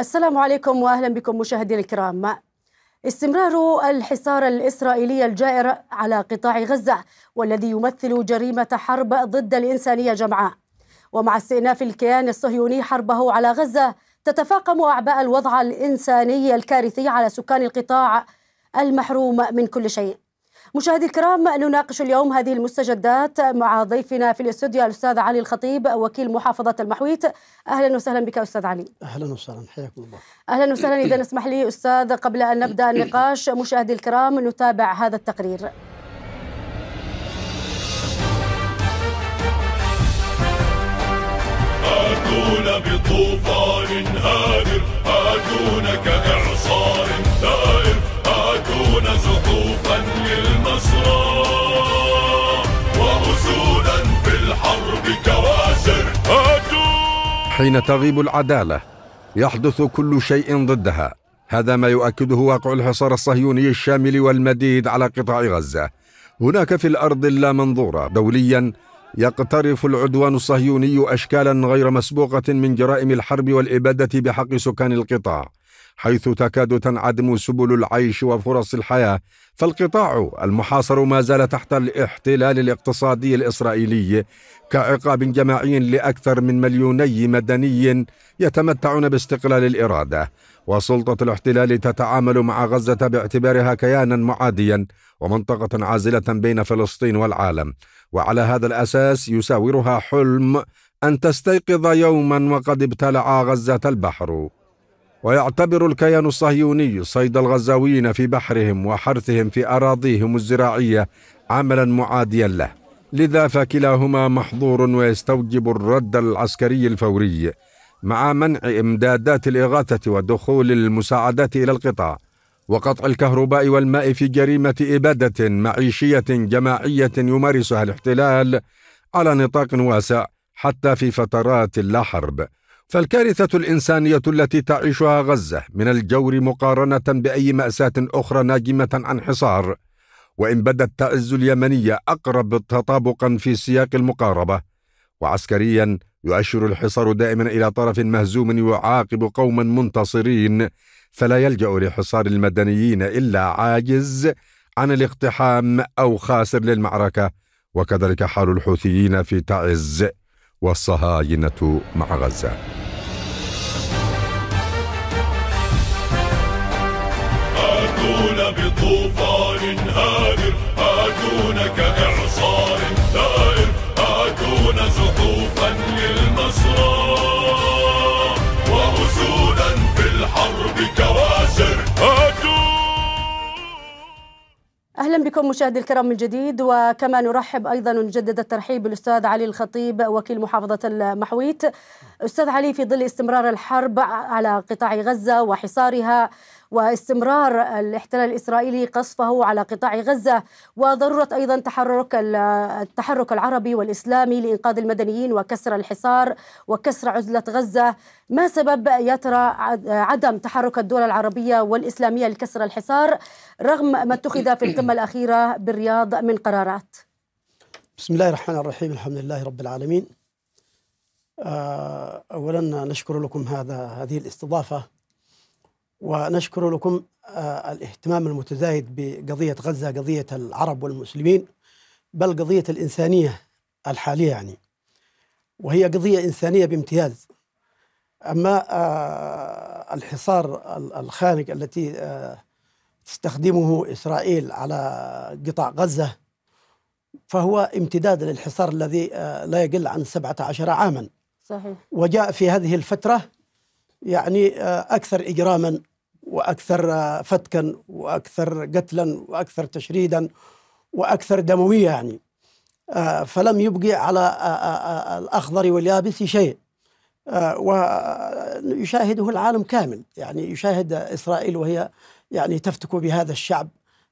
السلام عليكم واهلا بكم مشاهدينا الكرام. استمرار الحصار الاسرائيلي الجائر على قطاع غزه والذي يمثل جريمه حرب ضد الانسانيه جمعاء. ومع استئناف الكيان الصهيوني حربه على غزه تتفاقم اعباء الوضع الانساني الكارثي على سكان القطاع المحروم من كل شيء. مشاهدي الكرام نناقش اليوم هذه المستجدات مع ضيفنا في الاستوديو الاستاذ علي الخطيب وكيل محافظه المحويت اهلا وسهلا بك استاذ علي اهلا وسهلا حياكم الله اهلا وسهلا اذا اسمح لي استاذ قبل ان نبدا النقاش مشاهدي الكرام نتابع هذا التقرير هاتونا بطوفان هادر هاتونا كإعصار دائر هاتونا زخوفا لله بالكواسر حين تغيب العدالة يحدث كل شيء ضدها هذا ما يؤكده واقع الحصار الصهيوني الشامل والمديد على قطاع غزة هناك في الأرض اللامنظورة دوليا يقترف العدوان الصهيوني أشكالا غير مسبوقة من جرائم الحرب والإبادة بحق سكان القطاع حيث تكاد تنعدم سبل العيش وفرص الحياه فالقطاع المحاصر ما زال تحت الاحتلال الاقتصادي الاسرائيلي كعقاب جماعي لاكثر من مليوني مدني يتمتعون باستقلال الاراده وسلطه الاحتلال تتعامل مع غزه باعتبارها كيانا معاديا ومنطقه عازله بين فلسطين والعالم وعلى هذا الاساس يساورها حلم ان تستيقظ يوما وقد ابتلع غزه البحر ويعتبر الكيان الصهيوني صيد الغزاويين في بحرهم وحرثهم في أراضيهم الزراعية عملا معاديا له لذا فكلاهما محظور ويستوجب الرد العسكري الفوري مع منع إمدادات الإغاثة ودخول المساعدات إلى القطاع وقطع الكهرباء والماء في جريمة إبادة معيشية جماعية يمارسها الاحتلال على نطاق واسع حتى في فترات لا حرب فالكارثة الإنسانية التي تعيشها غزة من الجور مقارنة بأي مأساة أخرى ناجمة عن حصار وإن بدت تعز اليمنية أقرب تطابقا في سياق المقاربة وعسكريا يؤشر الحصار دائما إلى طرف مهزوم يعاقب قوما منتصرين فلا يلجأ لحصار المدنيين إلا عاجز عن الاقتحام أو خاسر للمعركة وكذلك حال الحوثيين في تعز والصهاينة مع غزة هاتونا بطوفان هادر هاتونا كإعصار دائر هاتونا زخوفا للمسرى وأسودا في الحرب كوارث اهلا بكم مشاهدي الكرام من جديد وكما نرحب ايضا ونجدد الترحيب بالاستاذ علي الخطيب وكيل محافظه المحويت. استاذ علي في ظل استمرار الحرب على قطاع غزه وحصارها واستمرار الاحتلال الإسرائيلي قصفه على قطاع غزة وضرورة أيضا تحرك التحرك العربي والإسلامي لإنقاذ المدنيين وكسر الحصار وكسر عزلة غزة ما سبب يا ترى عدم تحرك الدول العربية والإسلامية لكسر الحصار رغم ما اتخذ في القمة الأخيرة بالرياض من قرارات بسم الله الرحمن الرحيم الحمد لله رب العالمين آه، أولا نشكر لكم هذا هذه الاستضافة ونشكر لكم آه، الاهتمام المتزايد بقضية غزة قضية العرب والمسلمين بل قضية الإنسانية الحالية يعني وهي قضية إنسانية بامتياز أما آه، الحصار الخانق التي آه، تستخدمه إسرائيل على قطاع غزة فهو امتداد للحصار الذي لا يقل عن 17 عاما صحيح وجاء في هذه الفترة يعني أكثر إجراما واكثر فتكا واكثر قتلا واكثر تشريدا واكثر دمويه يعني آه، فلم يبقي على آه، آه، الاخضر واليابس شيء ويشاهده العالم كامل يعني يشاهد اسرائيل وهي يعني تفتك بهذا الشعب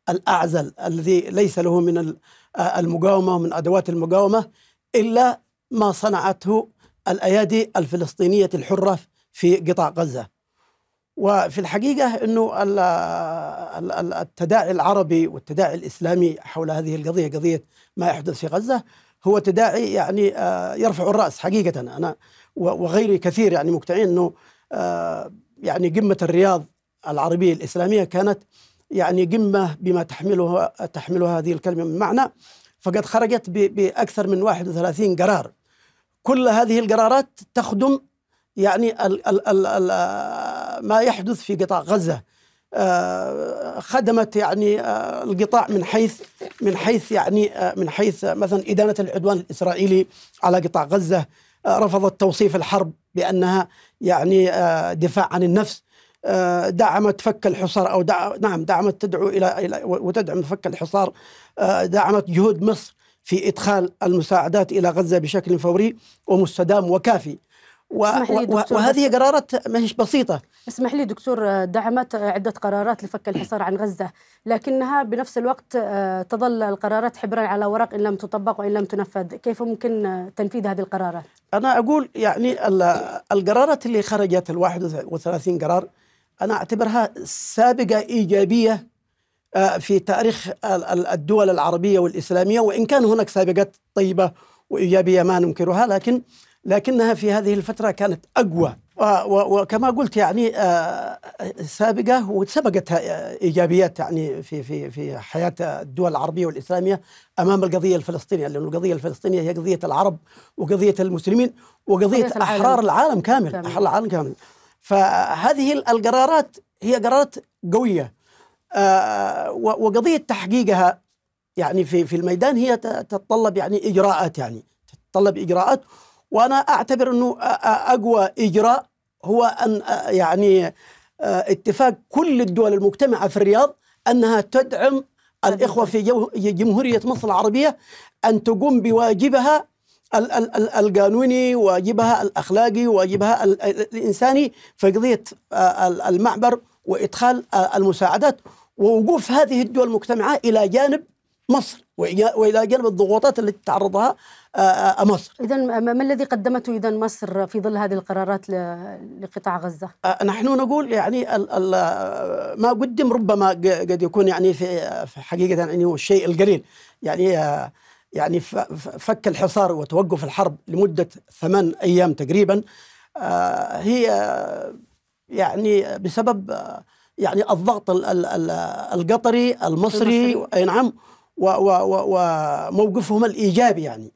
الاعزل الذي ليس له من المقاومه ومن ادوات المقاومه الا ما صنعته الايادي الفلسطينيه الحره في قطاع غزه. وفي الحقيقة أنه التداعي العربي والتداعي الإسلامي حول هذه القضية قضية ما يحدث في غزة هو تداعي يعني آه، يرفع الرأس حقيقة أنا وغيري كثير يعني مقتنعين أنه آه، يعني قمة الرياض العربية الإسلامية كانت يعني قمة بما تحمله تحمل هذه الكلمة من معنى فقد خرجت بأكثر من 31 قرار كل هذه القرارات تخدم يعني ال ال الـ الـ ما يحدث في قطاع غزة آه، خدمت يعني آه، القطاع من حيث من حيث يعني آه، من حيث مثلا إدانة العدوان الإسرائيلي على قطاع غزة رفضت توصيف الحرب بأنها يعني دفاع عن النفس دعمت فك الحصار او دع... نعم دعمت تدعو الى الى وتدعم فك الحصار دعمت جهود مصر في ادخال المساعدات الى غزه بشكل فوري ومستدام وكافي و... و... وهذه قرارات ما هيش بسيطه اسمح لي دكتور دعمت عده قرارات لفك الحصار عن غزه لكنها بنفس الوقت آه، تظل القرارات حبرا على ورق ان لم تطبق وان لم تنفذ كيف ممكن تنفيذ هذه القرارات انا اقول يعني القرارات اللي خرجت ال31 قرار انا اعتبرها سابقه ايجابيه آه، في تاريخ الدول العربيه والاسلاميه وان كان هناك سابقات طيبه وايجابيه ما ننكرها لكن لكنها في هذه الفترة كانت أقوى وكما قلت يعني آه، سابقة وسبقتها آه، إيجابيات يعني في في في حياة الدول العربية والإسلامية أمام القضية الفلسطينية لأن القضية الفلسطينية هي قضية العرب وقضية المسلمين وقضية أحرار العالم كامل أحرار العالم كامل فهذه القرارات هي قرارات قوية آه، وقضية تحقيقها يعني في في الميدان هي تتطلب يعني إجراءات يعني تتطلب إجراءات وانا اعتبر انه اقوى اجراء هو ان يعني اتفاق كل الدول المجتمعه في الرياض انها تدعم الاخوه في جمهوريه مصر العربيه ان تقوم بواجبها القانوني واجبها الاخلاقي واجبها الانساني في قضيه المعبر وادخال المساعدات ووقوف هذه الدول المجتمعه الى جانب مصر والى جانب الضغوطات التي تعرضها آه، آه، مصر إذا ما الذي قدمته إذا مصر في ظل هذه القرارات لقطاع غزة؟ آه، نحن نقول يعني ما قدم ربما قد يكون يعني في حقيقة يعني الشيء القليل يعني يعني فك الحصار وتوقف الحرب لمدة ثمان أيام تقريبا هي يعني بسبب يعني الضغط القطري المصري, المصري. اي نعم وموقفهم الايجابي يعني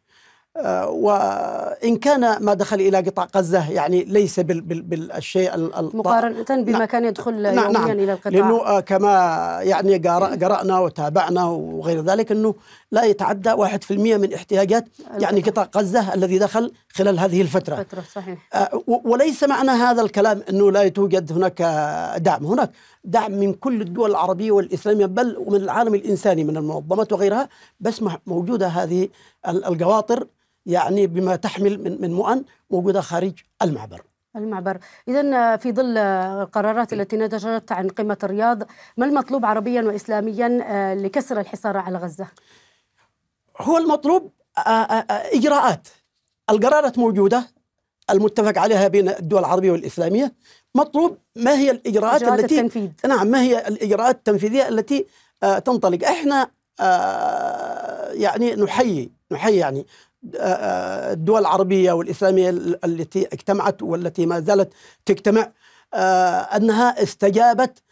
وإن كان ما دخل إلى قطاع غزة يعني ليس بالشيء مقارنة بما نعم. كان يدخل نعم, نعم. يوميا نعم إلى القطاع لأنه آه، كما يعني قرأنا وتابعنا وغير ذلك أنه لا يتعدى 1% من احتياجات يعني قطاع غزة الذي دخل خلال هذه الفترة فترة صحيح آه، وليس معنى هذا الكلام أنه لا يتوجد هناك دعم هناك دعم من كل الدول العربية والإسلامية بل ومن العالم الإنساني من المنظمات وغيرها بس موجودة هذه القواطر يعني بما تحمل من من مؤن موجوده خارج المعبر المعبر إذا آه، في ظل آه، القرارات إيه. التي نتجت عن قمة الرياض ما المطلوب عربيا وإسلاميا آه، لكسر الحصار على غزة؟ هو المطلوب إجراءات القرارات موجودة المتفق عليها بين الدول العربية والإسلامية مطلوب ما هي الإجراءات التي التنفيذ. نعم ما هي الإجراءات التنفيذية التي تنطلق إحنا يعني نحيي نحيي يعني آه، آه، الدول العربية والإسلامية التي اجتمعت والتي ما زالت تجتمع آه، أنها استجابت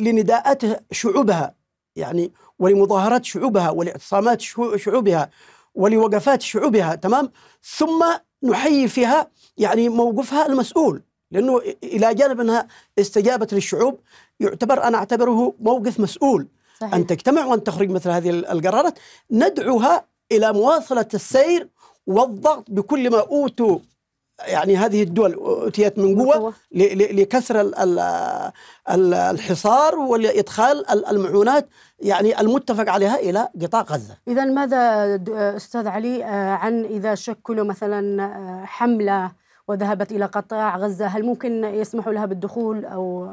لنداءات شعوبها يعني ولمظاهرات شعوبها ولاعتصامات شعوبها ولوقفات شعوبها تمام ثم نحيي فيها يعني موقفها المسؤول لأنه إلى جانب أنها استجابت للشعوب يعتبر أنا أعتبره موقف مسؤول صحيح. أن تجتمع وأن تخرج مثل هذه القرارات ندعوها إلى مواصلة السير والضغط بكل ما أوتوا يعني هذه الدول أتيت من قوة لكسر الحصار ولإدخال المعونات يعني المتفق عليها إلى قطاع غزة إذا ماذا أستاذ علي آه، عن إذا شكلوا مثلا آه، حملة وذهبت إلى قطاع غزة هل ممكن يسمحوا لها بالدخول أو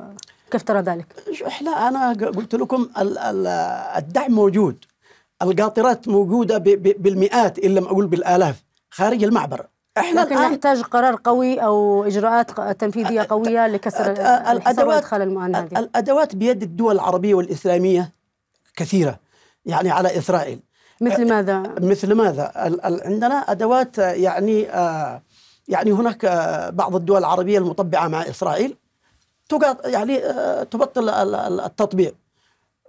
كيف ترى ذلك؟ احنا أنا قلت لكم الدعم موجود القاطرات موجوده بالمئات ان لم اقول بالالاف خارج المعبر احنا لكن الآن نحتاج قرار قوي او اجراءات تنفيذيه أه، قويه أه، أه، لكسر الادوات هذه الادوات بيد الدول العربيه والاسلاميه كثيره يعني على اسرائيل مثل ماذا؟ مثل ماذا؟ عندنا ادوات يعني يعني هناك بعض الدول العربيه المطبعه مع اسرائيل يعني تبطل التطبيع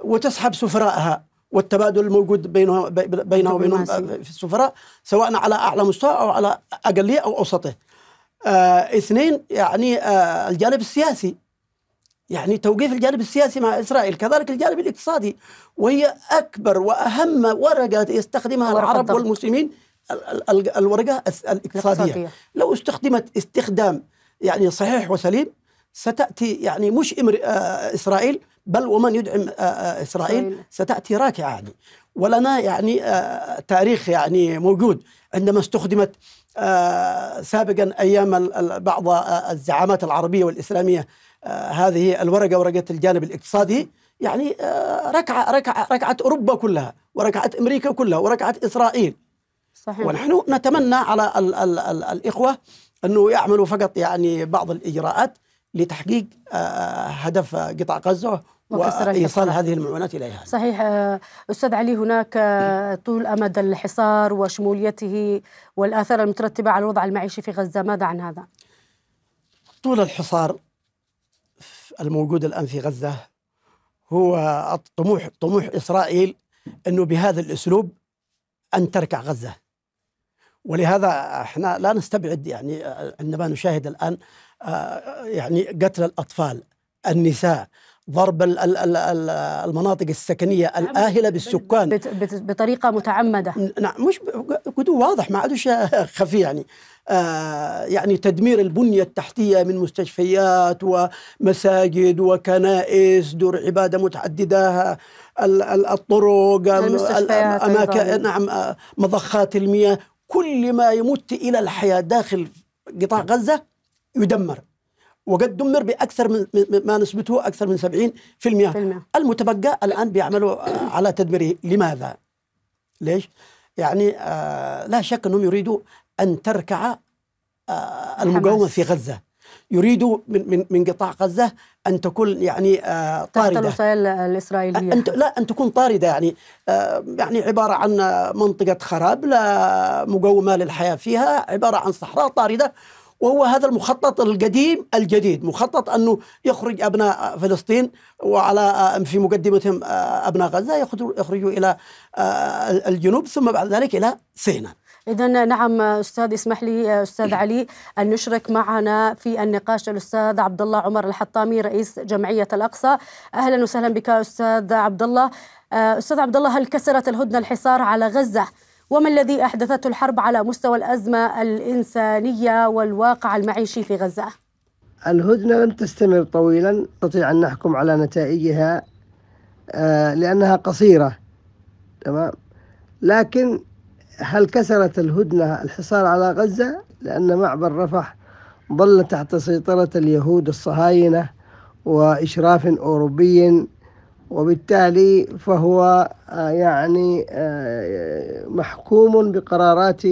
وتسحب سفرائها والتبادل الموجود بينها بينه وبينهم آه، في السفراء سواء على اعلى مستوى او على اقليه او اوسطه. آه اثنين يعني آه الجانب السياسي يعني توقيف الجانب السياسي مع اسرائيل كذلك الجانب الاقتصادي وهي اكبر واهم ورقه يستخدمها العرب الضغط. والمسلمين الورقه الاقتصاديه لو استخدمت استخدام يعني صحيح وسليم ستأتي يعني مش إمر آه، إسرائيل بل ومن يدعم آه، آه، إسرائيل ستأتي راكعة يعني ولنا يعني تاريخ يعني موجود عندما استخدمت سابقا أيام بعض الزعامات العربية والإسلامية هذه الورقة ورقة الجانب الاقتصادي يعني ركعة ركعة ركعت أوروبا كلها وركعت أمريكا كلها وركعت إسرائيل صحيح. ونحن نتمنى على الـ الـ الـ الإخوة أنه يعملوا فقط يعني بعض الإجراءات لتحقيق آه، آه، هدف قطاع غزة وايصال هذه المعونات اليها. صحيح آه، استاذ علي هناك طول امد الحصار وشموليته والاثار المترتبه على الوضع المعيشي في غزه، ماذا عن هذا؟ طول الحصار الموجود الان في غزه هو الطموح طموح اسرائيل انه بهذا الاسلوب ان تركع غزه. ولهذا احنا لا نستبعد يعني عندما نشاهد الان آه، يعني قتل الأطفال النساء ضرب المناطق السكنية نعم، الآهلة بالسكان بطريقة متعمدة نعم مش واضح ما عادش خفي يعني آه يعني تدمير البنية التحتية من مستشفيات ومساجد وكنائس دور عبادة متعددة الطرق أماكن نعم آه، مضخات المياه كل ما يمت إلى الحياة داخل قطاع نعم. غزة يدمر وقد دمر باكثر من ما نسبته اكثر من 70% المتبقى الان بيعملوا على تدميره لماذا؟ ليش؟ يعني آه لا شك انهم يريدوا ان تركع آه المقاومه في غزه يريدوا من من من قطاع غزه ان تكون يعني آه طارده تحت الاسرائيليه أن لا ان تكون طارده يعني آه يعني عباره عن منطقه خراب لا مقومه للحياه فيها عباره عن صحراء طارده وهو هذا المخطط القديم الجديد مخطط أنه يخرج أبناء فلسطين وعلى آه، في مقدمتهم آه، أبناء غزة يخرجوا إلى آه، الجنوب ثم بعد ذلك إلى سيناء إذا نعم أستاذ اسمح لي أستاذ نعم. علي أن نشرك معنا في النقاش الأستاذ عبد الله عمر الحطامي رئيس جمعية الأقصى أهلا وسهلا بك أستاذ عبد الله أستاذ عبد الله هل كسرت الهدنة الحصار على غزة وما الذي أحدثته الحرب على مستوى الأزمة الإنسانية والواقع المعيشي في غزة الهدنة لم تستمر طويلا نستطيع أن نحكم على نتائجها آه، لأنها قصيرة تمام لكن هل كسرت الهدنة الحصار على غزة لأن معبر رفح ظل تحت سيطرة اليهود الصهاينة وإشراف أوروبي وبالتالي فهو آه، يعني آه، محكوم بقرارات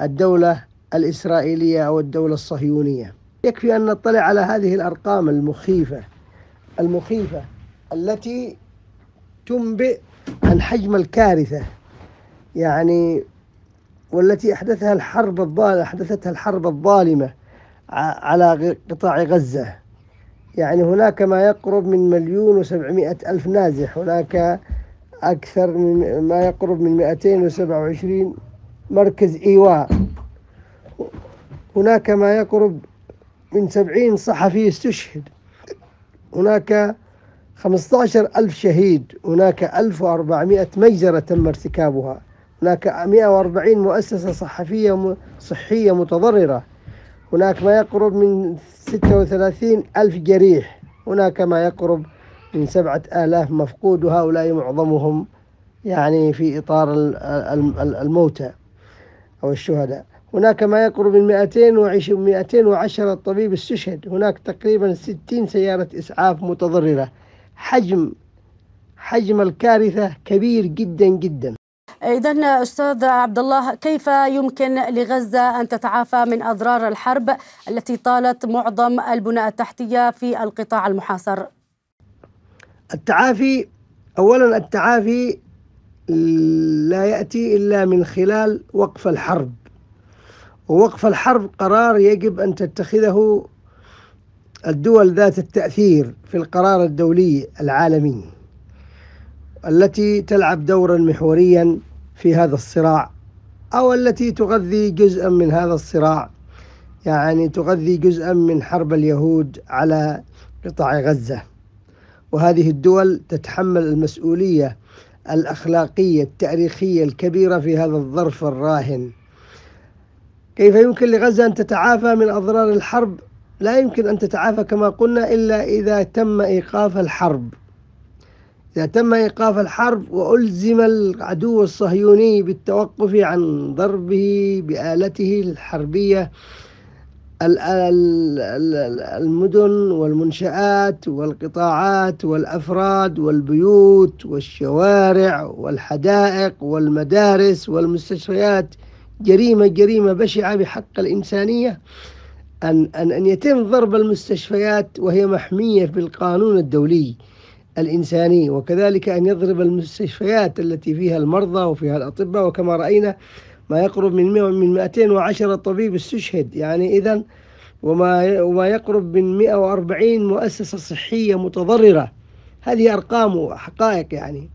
الدولة الإسرائيلية أو الدولة الصهيونية يكفي أن نطلع على هذه الأرقام المخيفة المخيفة التي تنبئ عن حجم الكارثة يعني والتي أحدثها الحرب الظالمة أحدثتها الحرب الظالمة على قطاع غزة يعني هناك ما يقرب من مليون وسبعمائة ألف نازح هناك أكثر من ما يقرب من 227 مركز إيواء هناك ما يقرب من 70 صحفي استشهد هناك 15 ألف شهيد هناك 1400 مجزرة تم ارتكابها هناك 140 مؤسسة صحفية صحية متضررة هناك ما يقرب من 36 ألف جريح هناك ما يقرب من سبعة آلاف مفقود وهؤلاء معظمهم يعني في إطار الموتى أو الشهداء هناك ما يقرب من 210 طبيب استشهد هناك تقريبا 60 سيارة إسعاف متضررة حجم حجم الكارثة كبير جدا جدا إذا أستاذ عبد الله كيف يمكن لغزة أن تتعافى من أضرار الحرب التي طالت معظم البنى التحتية في القطاع المحاصر؟ التعافي أولا التعافي لا يأتي إلا من خلال وقف الحرب ووقف الحرب قرار يجب أن تتخذه الدول ذات التأثير في القرار الدولي العالمي التي تلعب دورا محوريا في هذا الصراع أو التي تغذي جزءا من هذا الصراع يعني تغذي جزءا من حرب اليهود على قطاع غزة وهذه الدول تتحمل المسؤولية الأخلاقية التاريخية الكبيرة في هذا الظرف الراهن كيف يمكن لغزة أن تتعافى من أضرار الحرب؟ لا يمكن أن تتعافى كما قلنا إلا إذا تم إيقاف الحرب إذا تم إيقاف الحرب وألزم العدو الصهيوني بالتوقف عن ضربه بآلته الحربية المدن والمنشآت والقطاعات والأفراد والبيوت والشوارع والحدائق والمدارس والمستشفيات جريمة جريمة بشعة بحق الإنسانية أن أن أن يتم ضرب المستشفيات وهي محمية بالقانون الدولي الإنساني وكذلك أن يضرب المستشفيات التي فيها المرضى وفيها الأطباء وكما رأينا ما يقرب من من 210 طبيب استشهد يعني إذا وما وما يقرب من 140 مؤسسة صحية متضررة هذه أرقام وحقائق يعني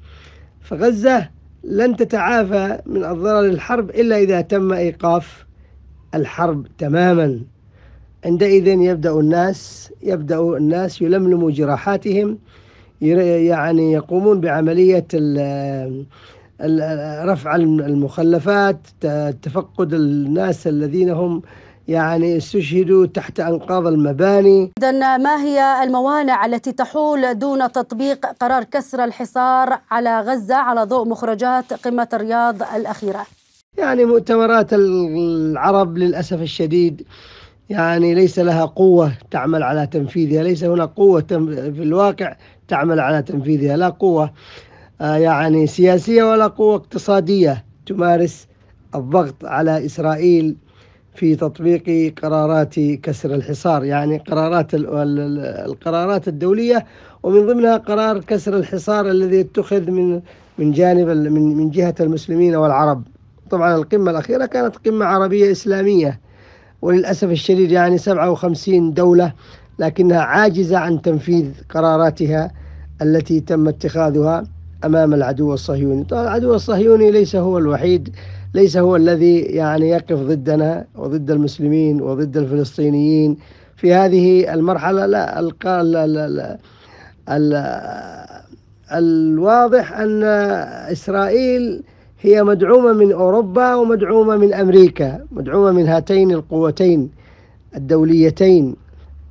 فغزة لن تتعافى من أضرار الحرب إلا إذا تم إيقاف الحرب تماما عندئذ يبدأ الناس يبدأ الناس يلملم جراحاتهم يعني يقومون بعملية رفع المخلفات تفقد الناس الذين هم يعني استشهدوا تحت انقاض المباني. اذا ما هي الموانع التي تحول دون تطبيق قرار كسر الحصار على غزه على ضوء مخرجات قمه الرياض الاخيره؟ يعني مؤتمرات العرب للاسف الشديد يعني ليس لها قوه تعمل على تنفيذها، ليس هناك قوه في الواقع تعمل على تنفيذها لا قوة آه، يعني سياسية ولا قوة اقتصادية تمارس الضغط على إسرائيل في تطبيق قرارات كسر الحصار يعني قرارات القرارات الدولية ومن ضمنها قرار كسر الحصار الذي اتخذ من من جانب من من جهة المسلمين والعرب طبعا القمة الأخيرة كانت قمة عربية إسلامية وللأسف الشديد يعني 57 دولة لكنها عاجزة عن تنفيذ قراراتها التي تم اتخاذها أمام العدو الصهيوني طبعا العدو الصهيوني ليس هو الوحيد ليس هو الذي يعني يقف ضدنا وضد المسلمين وضد الفلسطينيين في هذه المرحلة لا, لا, لا, لا, لا الواضح أن إسرائيل هي مدعومة من أوروبا ومدعومة من أمريكا مدعومة من هاتين القوتين الدوليتين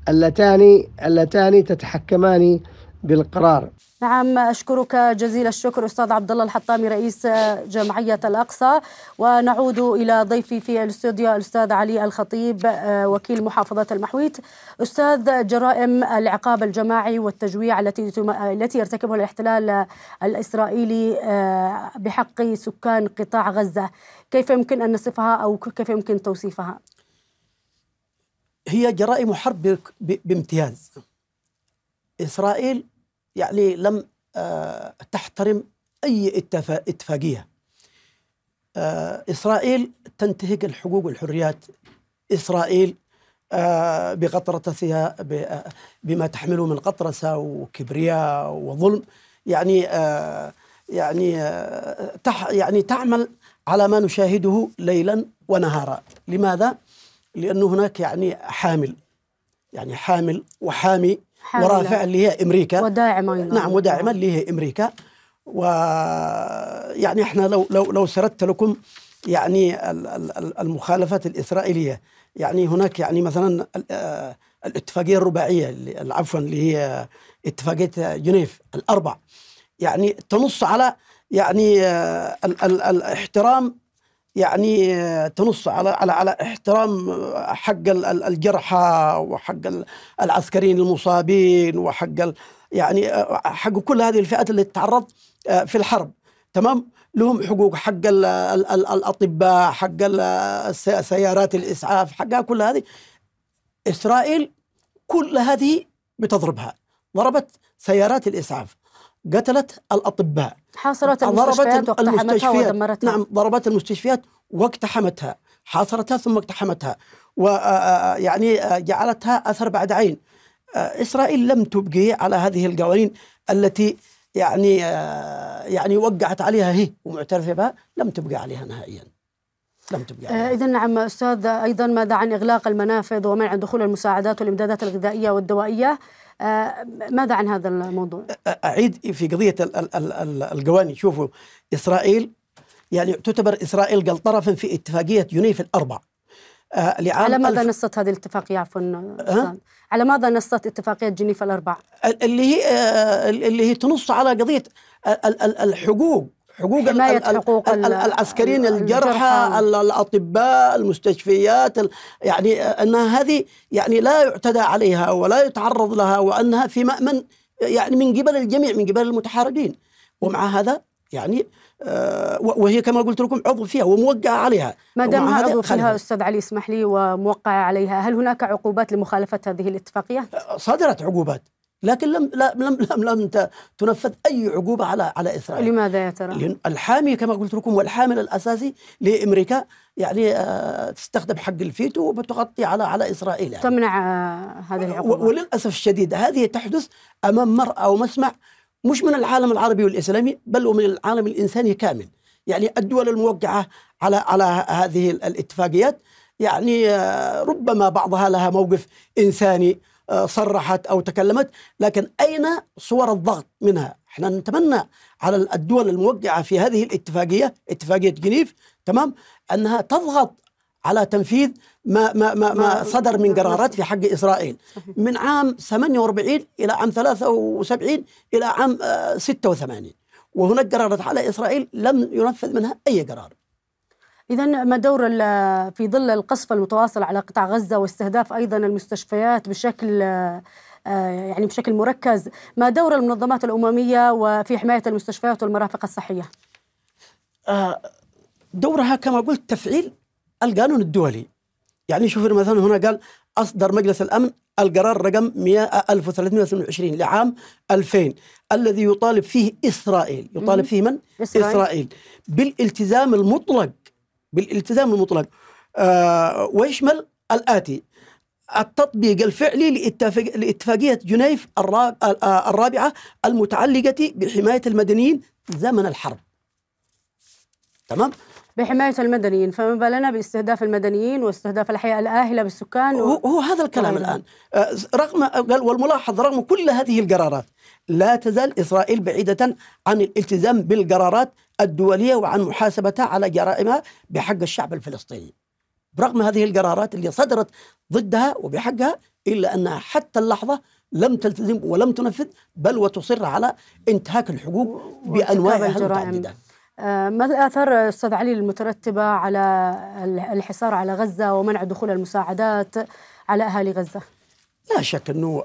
اللتان اللتان تتحكمان بالقرار نعم اشكرك جزيل الشكر استاذ عبد الله الحطامي رئيس جمعيه الاقصى ونعود الى ضيفي في الاستوديو الاستاذ علي الخطيب آه، وكيل محافظه المحويت استاذ جرائم العقاب الجماعي والتجويع التي التي يرتكبها الاحتلال الاسرائيلي آه، بحق سكان قطاع غزه كيف يمكن ان نصفها او كيف يمكن توصيفها هي جرائم حرب بامتياز إسرائيل يعني لم آه، تحترم أي اتفاقية آه، إسرائيل تنتهك الحقوق والحريات إسرائيل آه، بقطرتها بما تحمله من قطرسة وكبرياء وظلم يعني يعني يعني تعمل على ما نشاهده ليلا ونهارا لماذا؟ لأن هناك يعني حامل يعني حامل وحامي حاملة. ورافع اللي هي أمريكا وداعم أيضا نعم وداعمة اللي هي أمريكا ويعني احنا لو لو لو سردت لكم يعني المخالفات الإسرائيلية يعني هناك يعني مثلا آه، الاتفاقية الرباعية عفوا اللي هي اتفاقية جنيف الأربع يعني تنص على يعني آه، الاحترام يعني آه، تنص على على على احترام حق الجرحى وحق العسكريين المصابين وحق يعني آه، حق كل هذه الفئات اللي تعرض آه، في الحرب تمام لهم حقوق حق الاطباء حق سيارات الاسعاف حقها كل هذه اسرائيل كل هذه بتضربها ضربت سيارات الاسعاف قتلت الأطباء حاصرت المستشفيات واقتحمتها ودمرتها نعم ضربت المستشفيات واقتحمتها حاصرتها ثم اقتحمتها ويعني آه، آه، آه، جعلتها أثر بعد عين إسرائيل لم تبقي على هذه القوانين التي يعني يعني وقعت عليها هي ومعترفه بها لم تبقى عليها نهائيا لم تبقى عليها اذا نعم استاذ ايضا ماذا عن اغلاق المنافذ ومنع دخول المساعدات والامدادات الغذائيه والدوائيه آه، ماذا عن هذا الموضوع؟ أعيد في قضية القواني شوفوا إسرائيل يعني تعتبر إسرائيل قال طرفا في اتفاقية يونيف الأربع آه، لعام على ماذا نصت هذه الاتفاقية عفوا أه؟ على ماذا نصت اتفاقية جنيف الأربع؟ اللي هي اللي هي تنص على قضية الحقوق حقوق حماية حقوق العسكريين الجرحى الاطباء المستشفيات يعني آه، انها هذه يعني لا يعتدى عليها ولا يتعرض لها وانها في مامن يعني من قبل الجميع من قبل المتحاربين ومع هذا يعني آه، وهي كما قلت لكم عضو فيها وموقعة عليها ما دام عضو فيها أستاذ علي اسمح لي وموقعة عليها هل هناك عقوبات لمخالفة هذه الاتفاقية؟ آه، صدرت عقوبات لكن لم لم لم لم تنفذ اي عقوبه على على اسرائيل لماذا يا ترى؟ الحامي كما قلت لكم والحامل الاساسي لامريكا يعني آه، تستخدم حق الفيتو وبتغطي على على اسرائيل يعني. تمنع آه، هذه العقوبه وللاسف الشديد هذه تحدث امام مراه ومسمع مش من العالم العربي والاسلامي بل ومن العالم الانساني كامل يعني الدول الموقعه على على هذه الاتفاقيات يعني آه، ربما بعضها لها موقف انساني آه، صرحت أو تكلمت لكن أين صور الضغط منها احنا نتمنى على الدول الموقعة في هذه الاتفاقية اتفاقية جنيف تمام أنها تضغط على تنفيذ ما ما ما, ما صدر من قرارات في حق اسرائيل من عام 48 الى عام 73 الى عام 86 آه، وهناك قرارات على اسرائيل لم ينفذ منها اي قرار إذا ما دور في ظل القصف المتواصل على قطاع غزة واستهداف أيضا المستشفيات بشكل آه، يعني بشكل مركز ما دور المنظمات الأممية وفي حماية المستشفيات والمرافق الصحية آه، دورها كما قلت تفعيل القانون الدولي يعني شوف مثلا هنا قال أصدر مجلس الأمن القرار رقم 1328 لعام 2000 الذي يطالب فيه إسرائيل يطالب فيه من؟ إسرائيل, إسرائيل بالالتزام المطلق بالالتزام المطلق آه، ويشمل الآتي التطبيق الفعلي لاتفاق لاتفاقية جنيف آه، الرابعة المتعلقة بحماية المدنيين زمن الحرب تمام؟ بحماية المدنيين فما بالنا باستهداف المدنيين واستهداف الأحياء الآهلة بالسكان و... هو, هو هذا الكلام الآن آه، رغم والملاحظ رغم كل هذه القرارات لا تزال إسرائيل بعيدة عن الالتزام بالقرارات الدولية وعن محاسبتها على جرائمها بحق الشعب الفلسطيني برغم هذه القرارات اللي صدرت ضدها وبحقها إلا أنها حتى اللحظة لم تلتزم ولم تنفذ بل وتصر على انتهاك الحقوق بأنواعها المتعددة آه، ما الآثار أستاذ علي المترتبة على الحصار على غزة ومنع دخول المساعدات على أهالي غزة؟ لا شك أنه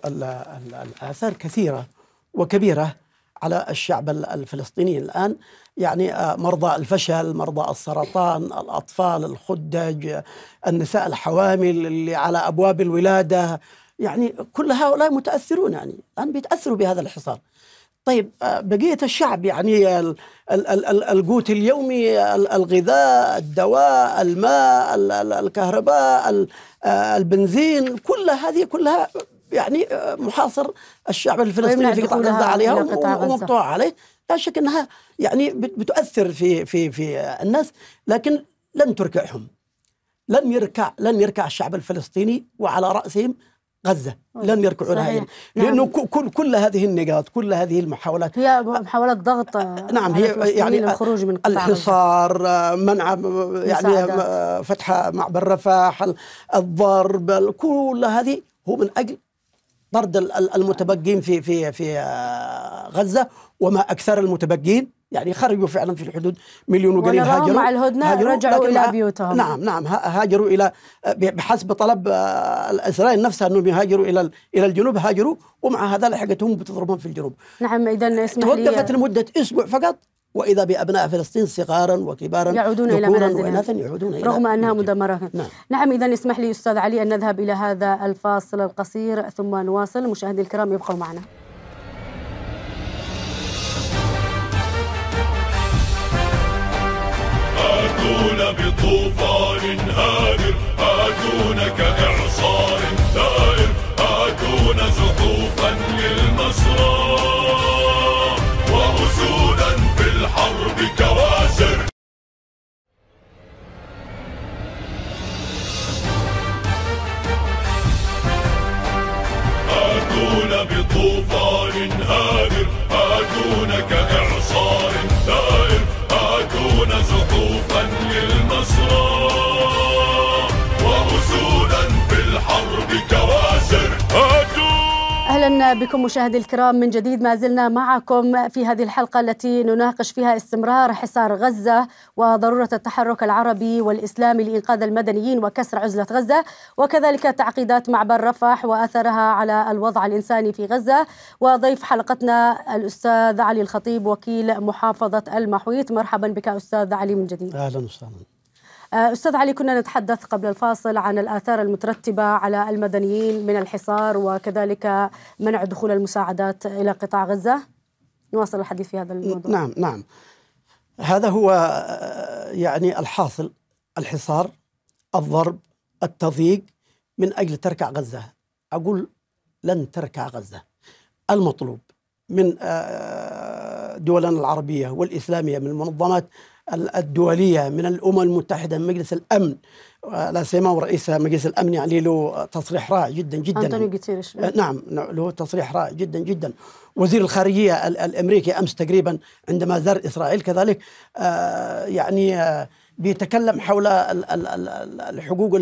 الآثار كثيرة وكبيرة على الشعب الفلسطيني الآن يعني آه، مرضى الفشل مرضى السرطان الأطفال الخدج النساء الحوامل اللي على أبواب الولادة يعني كل هؤلاء متأثرون يعني الآن بيتأثروا بهذا الحصار طيب آه، بقية الشعب يعني القوت اليومي الغذاء الدواء الماء الكهرباء آه، البنزين كل هذه كلها يعني آه، محاصر الشعب الفلسطيني في قطاع غزه عليها ومقطوع عليه لا شك انها يعني بتؤثر في في في الناس لكن لن تركعهم لن يركع لن يركع الشعب الفلسطيني وعلى راسهم غزة لن يركعون هائلا لأنه نعم. كل كل هذه النقاط كل هذه المحاولات هي محاولات ضغط آه، نعم هي يعني الخروج آه، من قطاع الحصار منع يعني فتح معبر رفح الضرب كل هذه هو من أجل طرد المتبقين في في في آه، غزه وما اكثر المتبقين يعني خرجوا فعلا في الحدود مليون وقليل هاجروا مع الهدنه هاجروا رجعوا الى بيوتهم نعم نعم هاجروا الى آه، بحسب طلب آه، اسرائيل نفسها انهم يهاجروا الى الى الجنوب هاجروا ومع هذا لحقتهم بتضربهم في الجنوب نعم اذا اسمح توقفت لمده اسبوع فقط واذا بابناء فلسطين صغارا وكبارا يعودون الى منازلهم واناثا يعودون الى رغم انها مدمره نعم, نعم اذا اسمح لي استاذ علي ان نذهب الى هذا الفاصل القصير ثم نواصل مشاهدي الكرام يبقوا معنا أتون بطوفان هادر أتون كإعصار Oh. اهلا بكم مشاهدي الكرام من جديد ما زلنا معكم في هذه الحلقه التي نناقش فيها استمرار حصار غزه وضروره التحرك العربي والاسلامي لانقاذ المدنيين وكسر عزله غزه وكذلك تعقيدات معبر رفح واثرها على الوضع الانساني في غزه وضيف حلقتنا الاستاذ علي الخطيب وكيل محافظه المحويط مرحبا بك استاذ علي من جديد اهلا وسهلا آه، أستاذ علي كنا نتحدث قبل الفاصل عن الآثار المترتبة على المدنيين من الحصار وكذلك منع دخول المساعدات إلى قطاع غزة نواصل الحديث في هذا الموضوع نعم نعم هذا هو آه، يعني الحاصل الحصار الضرب التضييق من أجل تركع غزة أقول لن تركع غزة المطلوب من آه، دولنا العربية والإسلامية من المنظمات الدوليه من الامم المتحده من مجلس الامن آه، لا سيما ورئيس مجلس الامن يعني له تصريح رائع جدا جدا آه، نعم له تصريح رائع جدا جدا وزير الخارجيه الامريكي امس تقريبا عندما زار اسرائيل كذلك آه، يعني بيتكلم حول الحقوق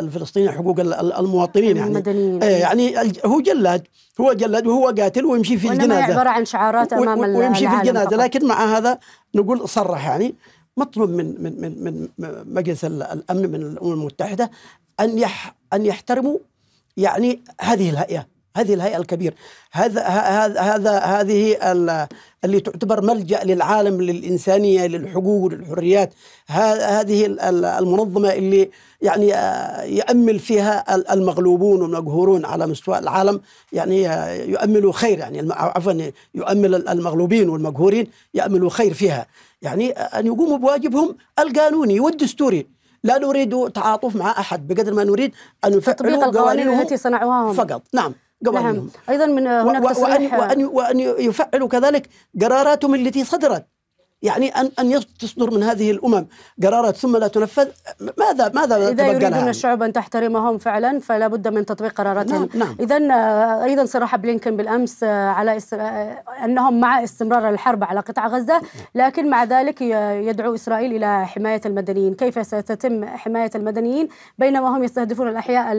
الفلسطينيه حقوق المواطنين يعني المدنيين يعني هو جلاد هو جلاد وهو قاتل ويمشي في الجنازه عباره عن شعارات امام ويمشي في الجنازه لكن مع هذا نقول صرح يعني مطلوب من من من, من مجلس الامن من الامم المتحده ان يح ان يحترموا يعني هذه الهيئه هذه الهيئة الكبيرة هذا هذا هذا هذه اللي تعتبر ملجأ للعالم للإنسانية للحقوق للحريات هذه المنظمة اللي يعني آه، يأمل فيها المغلوبون والمقهورون على مستوى العالم يعني آه، يؤملوا خير يعني عفوا يؤمل المغلوبين والمقهورين يأملوا خير فيها يعني آه، أن يقوموا بواجبهم القانوني والدستوري لا نريد تعاطف مع احد بقدر ما نريد ان نفكر تطبيق القوانين التي صنعوها فقط نعم قوانينهم نعم. أيضا من هناك تصريح وأن, وأن, وأن يفعلوا كذلك قراراتهم التي صدرت يعني ان ان تصدر من هذه الامم قرارات ثم لا تنفذ ماذا ماذا اذا يريدون الشعوب ان تحترمهم فعلا فلا بد من تطبيق قراراتهم نعم. نعم. اذا آه، ايضا صراحه بلينكن بالامس آه، على آه، انهم مع استمرار الحرب على قطاع غزه لكن مع ذلك يدعو اسرائيل الى حمايه المدنيين كيف ستتم حمايه المدنيين بينما هم يستهدفون الاحياء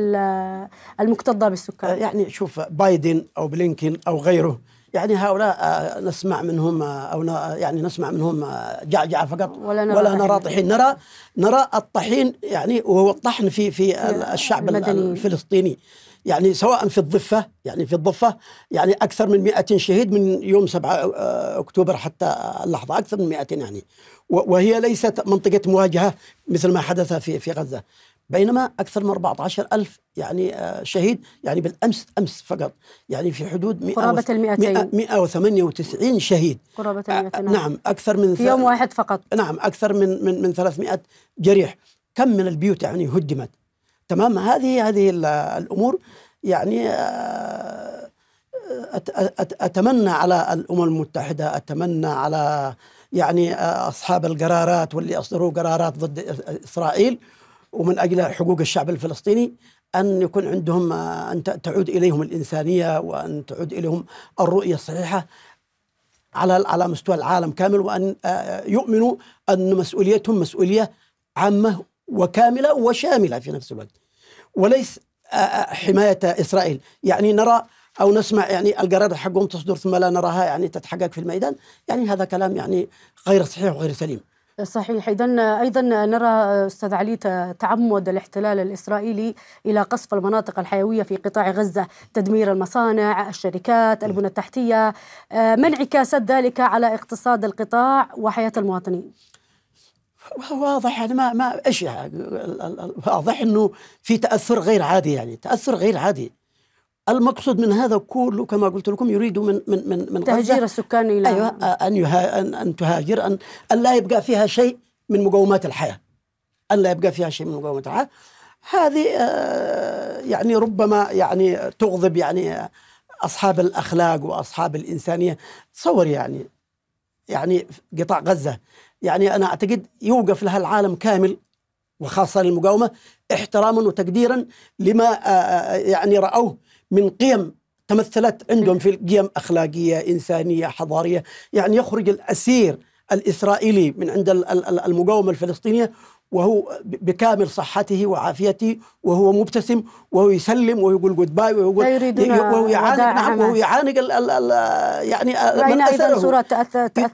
المكتظه بالسكان يعني شوف بايدن او بلينكن او غيره يعني هؤلاء آه، نسمع منهم آه، او آه، يعني نسمع منهم جعجعه فقط ولا نرى, ولا نرى طحين نرى نرى الطحين يعني وهو الطحن في في الشعب المدني. الفلسطيني يعني سواء في الضفة يعني في الضفة يعني أكثر من 200 شهيد من يوم 7 أكتوبر حتى اللحظة أكثر من 200 يعني وهي ليست منطقة مواجهة مثل ما حدث في في غزة بينما أكثر من 14 ألف يعني آه، شهيد يعني بالأمس أمس فقط يعني في حدود 100 قرابة ال 200 198 شهيد قرابة آه، آه، ال نعم أكثر من في يوم واحد فقط نعم أكثر من من من 300 جريح كم من البيوت يعني هدمت تمام هذه هذه الأمور يعني أتمنى على الأمم المتحدة أتمنى على يعني أصحاب القرارات واللي أصدروا قرارات ضد إسرائيل ومن أجل حقوق الشعب الفلسطيني أن يكون عندهم أن تعود إليهم الإنسانية وأن تعود إليهم الرؤية الصحيحة على على مستوى العالم كامل وأن يؤمنوا أن مسؤوليتهم مسؤولية عامة وكاملة وشاملة في نفس الوقت وليس حماية إسرائيل يعني نرى أو نسمع يعني القرارات حقهم تصدر ثم لا نراها يعني تتحقق في الميدان يعني هذا كلام يعني غير صحيح وغير سليم صحيح اذا ايضا نرى استاذ علي تعمد الاحتلال الاسرائيلي الى قصف المناطق الحيويه في قطاع غزه، تدمير المصانع، الشركات، البنى التحتيه، آه، ما انعكاسات ذلك على اقتصاد القطاع وحياه المواطنين؟ واضح يعني ما ما ايش يعني واضح انه في تاثر غير عادي يعني تاثر غير عادي المقصود من هذا كله كما قلت لكم يريد من من من من تهجير السكان الى ايوه ان يها ان ان تهاجر ان ان لا يبقى فيها شيء من مقومات الحياه ان لا يبقى فيها شيء من مقومات الحياه هذه آه، يعني ربما يعني تغضب يعني اصحاب الاخلاق واصحاب الانسانيه تصور يعني يعني قطاع غزه يعني انا اعتقد يوقف لها العالم كامل وخاصه للمقاومه احتراما وتقديرا لما آه، آه، يعني راوه من قيم تمثلت عندهم في قيم أخلاقية إنسانية حضارية يعني يخرج الأسير الإسرائيلي من عند المقاومة الفلسطينية وهو بكامل صحته وعافيته وهو مبتسم وهو يسلم ويقول جود باي ويقول وهو يعانق نعم وهو يعانق يعني آه، من ايضا صوره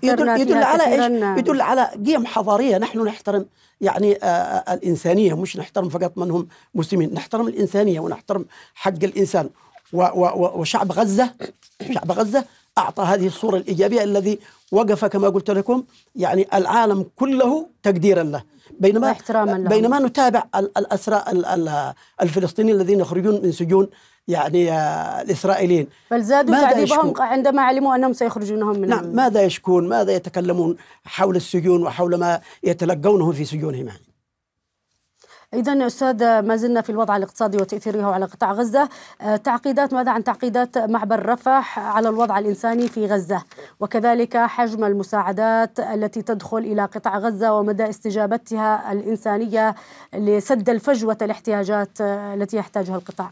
يدل, يدل على ايش؟ يدل على قيم حضاريه نحن نحترم يعني آه، آه، الانسانيه مش نحترم فقط من هم مسلمين نحترم الانسانيه ونحترم حق الانسان وشعب غزة شعب غزة أعطى هذه الصورة الإيجابية الذي وقف كما قلت لكم يعني العالم كله تقديرا له بينما احتراما له بينما نتابع الأسراء الفلسطينيين الذين يخرجون من سجون يعني آه، الإسرائيليين بل زادوا تعذيبهم عندما علموا أنهم سيخرجونهم من نعم ماذا يشكون ماذا يتكلمون حول السجون وحول ما يتلقونه في سجونهم يعني إذا أستاذ ما زلنا في الوضع الاقتصادي وتأثيره على قطاع غزة آه، تعقيدات ماذا عن تعقيدات معبر رفح على الوضع الإنساني في غزة وكذلك حجم المساعدات التي تدخل إلى قطاع غزة ومدى استجابتها الإنسانية لسد الفجوة الاحتياجات آه، التي يحتاجها القطاع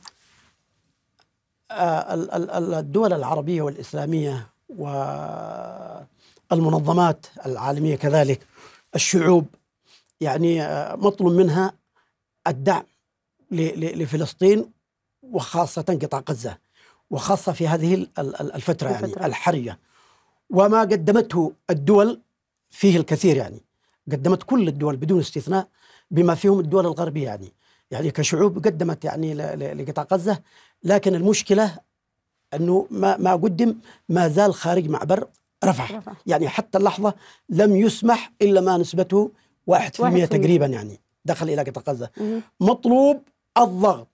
آه، الدول العربية والإسلامية والمنظمات العالمية كذلك الشعوب يعني مطلوب منها الدعم لفلسطين وخاصة قطاع غزة وخاصة في هذه الفترة يعني الحرية الحرجة وما قدمته الدول فيه الكثير يعني قدمت كل الدول بدون استثناء بما فيهم الدول الغربية يعني يعني كشعوب قدمت يعني لقطاع غزة لكن المشكلة أنه ما, ما قدم ما زال خارج معبر رفح رفع. يعني حتى اللحظة لم يسمح إلا ما نسبته في 1% تقريبا يعني دخل إلى قطاع غزة مطلوب الضغط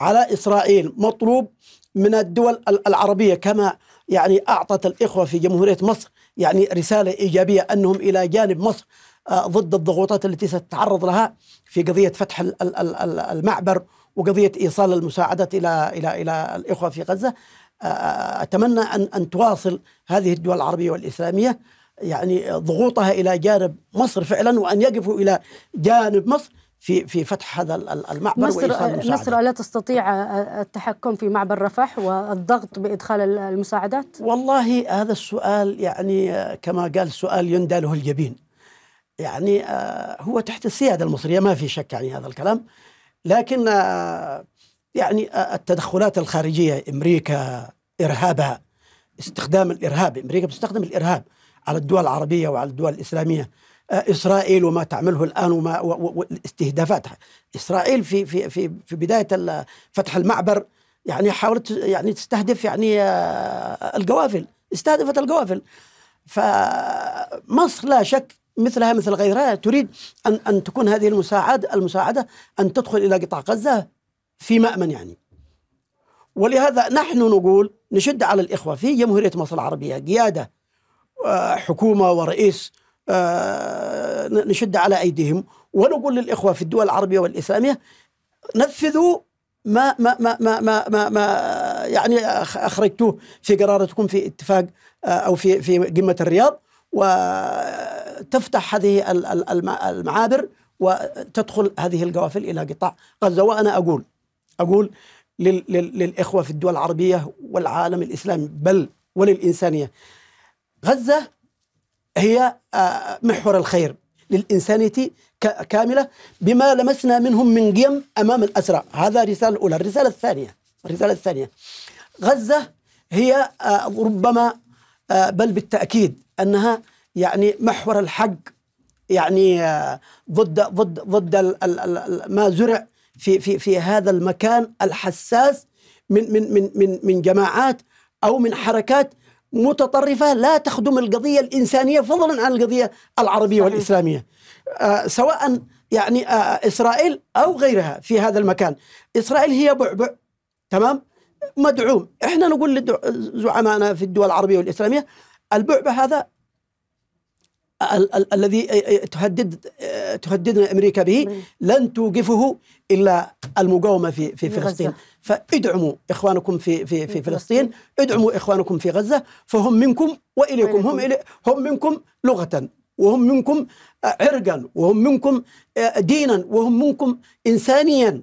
على إسرائيل مطلوب من الدول العربية كما يعني أعطت الإخوة في جمهورية مصر يعني رسالة إيجابية أنهم إلى جانب مصر آه، ضد الضغوطات التي ستتعرض لها في قضية فتح المعبر وقضية إيصال المساعدات إلى إلى إلى الإخوة في غزة آه، آه، أتمنى أن أن تواصل هذه الدول العربية والإسلامية يعني ضغوطها الى جانب مصر فعلا وان يقفوا الى جانب مصر في في فتح هذا المعبر مصر مصر لا تستطيع التحكم في معبر رفح والضغط بادخال المساعدات؟ والله هذا السؤال يعني كما قال سؤال يندى له الجبين. يعني آه، هو تحت السياده المصريه ما في شك يعني هذا الكلام لكن آه، يعني آه، التدخلات الخارجيه امريكا ارهابها استخدام الارهاب امريكا بتستخدم الارهاب على الدول العربية وعلى الدول الإسلامية آه، إسرائيل وما تعمله الآن وما واستهدافاتها إسرائيل في في في في بداية فتح المعبر يعني حاولت يعني تستهدف يعني آه، القوافل استهدفت القوافل فمصر لا شك مثلها مثل غيرها تريد أن أن تكون هذه المساعدة المساعدة أن تدخل إلى قطاع غزة في مأمن يعني ولهذا نحن نقول نشد على الإخوة في جمهورية مصر العربية قيادة حكومه ورئيس آه، نشد على ايديهم ونقول للاخوه في الدول العربيه والاسلاميه نفذوا ما ما ما ما ما, ما, ما يعني اخرجتوه في قرارتكم في اتفاق آه، او في في قمه الرياض وتفتح هذه المعابر وتدخل هذه القوافل الى قطاع غزه وانا اقول اقول للاخوه في الدول العربيه والعالم الاسلامي بل وللانسانيه غزة هي آه، محور الخير للإنسانية كاملة بما لمسنا منهم من قيم أمام الأسرى هذا الرسالة الأولى الرسالة الثانية الرسالة الثانية غزة هي آه، ربما آه، بل بالتأكيد أنها يعني محور الحق يعني ضد ضد ضد ما زرع في في في هذا المكان الحساس من من من من من جماعات او من حركات متطرفة لا تخدم القضية الإنسانية فضلا عن القضية العربية صحيح. والإسلامية آه سواء يعني آه إسرائيل أو غيرها في هذا المكان إسرائيل هي بعبع تمام مدعوم إحنا نقول لزعمائنا في الدول العربية والإسلامية البعبع هذا ال- ال- الذي آه، آه، تهدد آه، تهددنا امريكا به لن توقفه الا المقاومه في في فلسطين فادعموا إخوانكم في, في, في فلسطين ادعموا إخوانكم في غزة فهم منكم وإليكم هم, إلي هم منكم لغة وهم منكم آه، عرقا وهم منكم آه، دينا وهم منكم إنسانيا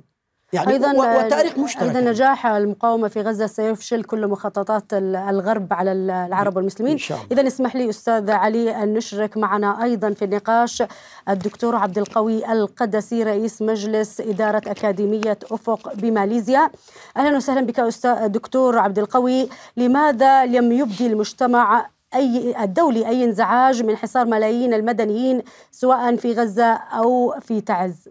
يعني أيضا وتاريخ مشترك أيضا يعني. نجاح المقاومة في غزة سيفشل كل مخططات الغرب على العرب والمسلمين إذا اسمح لي أستاذ علي أن نشرك معنا أيضا في النقاش الدكتور عبد القوي القدسي رئيس مجلس إدارة أكاديمية أفق بماليزيا أهلا وسهلا بك أستاذ دكتور عبد القوي لماذا لم يبدي المجتمع أي الدولي أي انزعاج من حصار ملايين المدنيين سواء في غزة أو في تعز؟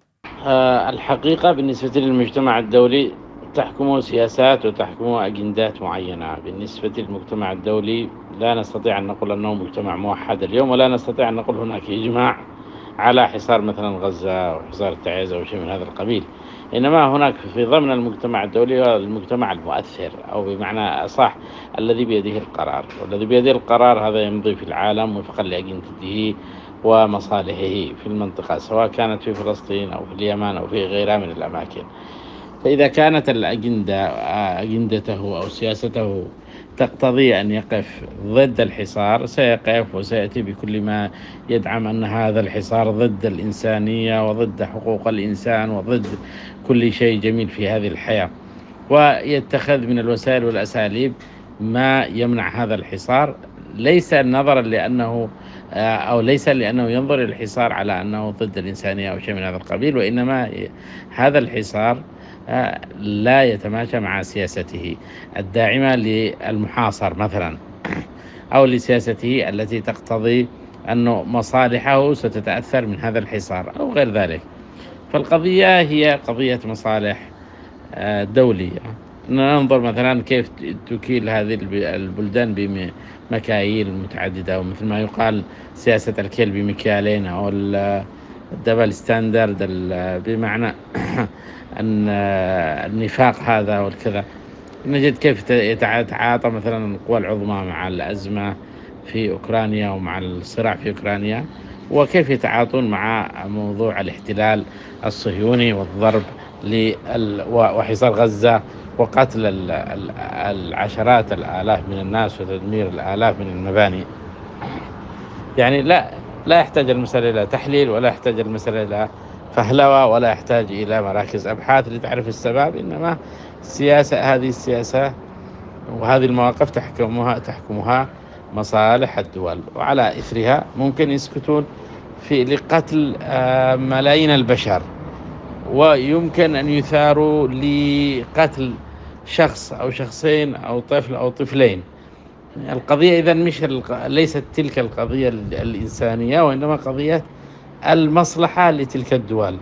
آه، الحقيقة بالنسبة للمجتمع الدولي تحكمه سياسات وتحكمه أجندات معينة بالنسبة للمجتمع الدولي لا نستطيع أن نقول أنه مجتمع موحد اليوم ولا نستطيع أن نقول هناك إجماع على حصار مثلا غزة أو حصار التعيز أو شيء من هذا القبيل إنما هناك في ضمن المجتمع الدولي المجتمع المؤثر أو بمعنى أصح الذي بيده القرار والذي بيده القرار هذا يمضي في العالم وفقا لأجندته ومصالحه في المنطقة سواء كانت في فلسطين أو في اليمن أو في غيرها من الأماكن فإذا كانت الأجندة أجندته أو سياسته تقتضي أن يقف ضد الحصار سيقف وسيأتي بكل ما يدعم أن هذا الحصار ضد الإنسانية وضد حقوق الإنسان وضد كل شيء جميل في هذه الحياة ويتخذ من الوسائل والأساليب ما يمنع هذا الحصار ليس نظرا لأنه آه، أو ليس لأنه ينظر الحصار على أنه ضد الإنسانية أو شيء من هذا القبيل وإنما هذا الحصار آه، لا يتماشى مع سياسته الداعمة للمحاصر مثلا أو لسياسته التي تقتضي أن مصالحه ستتأثر من هذا الحصار أو غير ذلك فالقضية هي قضية مصالح آه، دولية ننظر مثلا كيف تكيل هذه البلدان مكاييل متعددة ومثل ما يقال سياسة الكيل بمكيالين أو الدبل ستاندرد بمعنى أن النفاق هذا والكذا نجد كيف يتعاطى مثلا القوى العظمى مع الأزمة في أوكرانيا ومع الصراع في أوكرانيا وكيف يتعاطون مع موضوع الاحتلال الصهيوني والضرب وحصار غزة وقتل العشرات الآلاف من الناس وتدمير الآلاف من المباني يعني لا لا يحتاج المسألة إلى تحليل ولا يحتاج المسألة إلى فهلوة ولا يحتاج إلى مراكز أبحاث لتعرف السبب إنما السياسة هذه السياسة وهذه المواقف تحكمها تحكمها مصالح الدول وعلى إثرها ممكن يسكتون في لقتل آه، ملايين البشر ويمكن أن يثاروا لقتل شخص أو شخصين أو طفل أو طفلين القضية إذا مش ليست تلك القضية الإنسانية وإنما قضية المصلحة لتلك الدول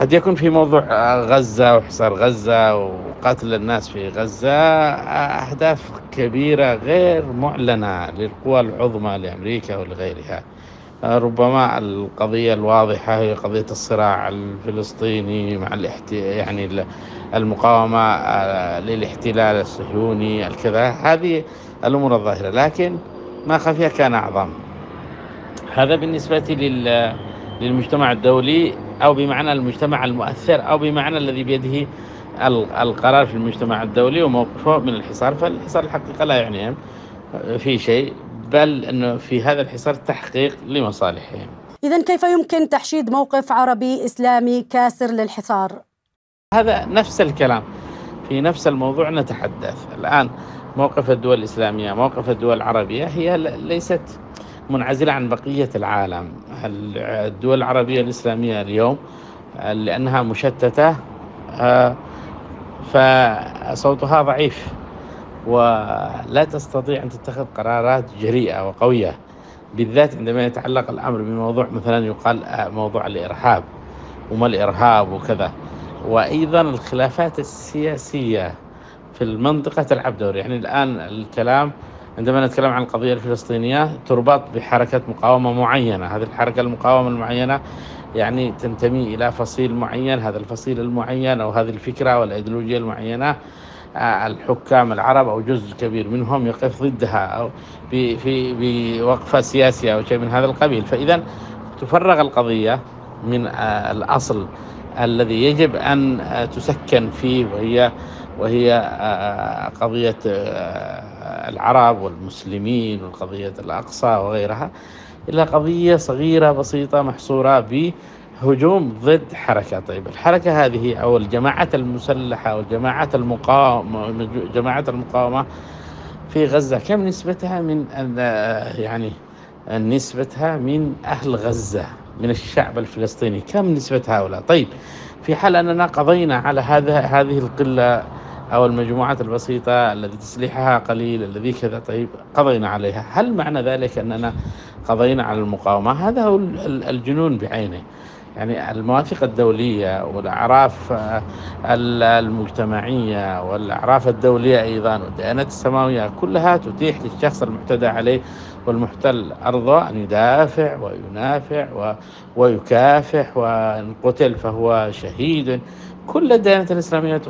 قد يكون في موضوع غزة وحصار غزة وقتل الناس في غزة أهداف كبيرة غير معلنة للقوى العظمى لأمريكا ولغيرها ربما القضية الواضحة هي قضية الصراع الفلسطيني مع الاحت... يعني المقاومة آه، للاحتلال الصهيوني الكذا هذه الأمور الظاهرة لكن ما خفيها كان أعظم هذا بالنسبة لل... للمجتمع الدولي أو بمعنى المجتمع المؤثر أو بمعنى الذي بيده القرار في المجتمع الدولي وموقفه من الحصار فالحصار الحقيقة لا يعنيهم في شيء بل أنه في هذا الحصار تحقيق لمصالحهم إذا كيف يمكن تحشيد موقف عربي إسلامي كاسر للحصار؟ هذا نفس الكلام في نفس الموضوع نتحدث الآن موقف الدول الإسلامية موقف الدول العربية هي ليست منعزلة عن بقية العالم الدول العربية الإسلامية اليوم لأنها مشتتة آه، فصوتها ضعيف ولا تستطيع أن تتخذ قرارات جريئة وقوية بالذات عندما يتعلق الأمر بموضوع مثلا يقال آه، موضوع الإرهاب وما الإرهاب وكذا وأيضا الخلافات السياسية في المنطقة تلعب دور يعني الآن الكلام عندما نتكلم عن القضية الفلسطينية تربط بحركة مقاومة معينة هذه الحركة المقاومة المعينة يعني تنتمي إلى فصيل معين هذا الفصيل المعين أو هذه الفكرة والأيديولوجية المعينة الحكام العرب أو جزء كبير منهم يقف ضدها أو في بوقفة سياسية أو شيء من هذا القبيل فإذا تفرغ القضية من آه، الأصل الذي يجب أن آه، تسكن فيه وهي وهي آه، قضية العرب والمسلمين وقضية الأقصى وغيرها إلى قضية صغيرة بسيطة محصورة ب هجوم ضد حركة طيب الحركة هذه أو الجماعات المسلحة أو جماعات المقاومة جماعات المقاومة في غزة كم نسبتها من يعني نسبتها من أهل غزة من الشعب الفلسطيني كم نسبة هؤلاء طيب في حال أننا قضينا على هذا هذه القلة أو المجموعات البسيطة التي تسليحها قليل الذي كذا طيب قضينا عليها هل معنى ذلك أننا قضينا على المقاومة هذا هو الجنون بعينه يعني المواثيق الدولية والأعراف آه، المجتمعية والأعراف الدولية أيضا والديانات السماوية كلها تتيح للشخص المعتدى عليه والمحتل أرضه أن يدافع وينافع ويكافح وإن قتل فهو شهيد كل الديانات الإسلامية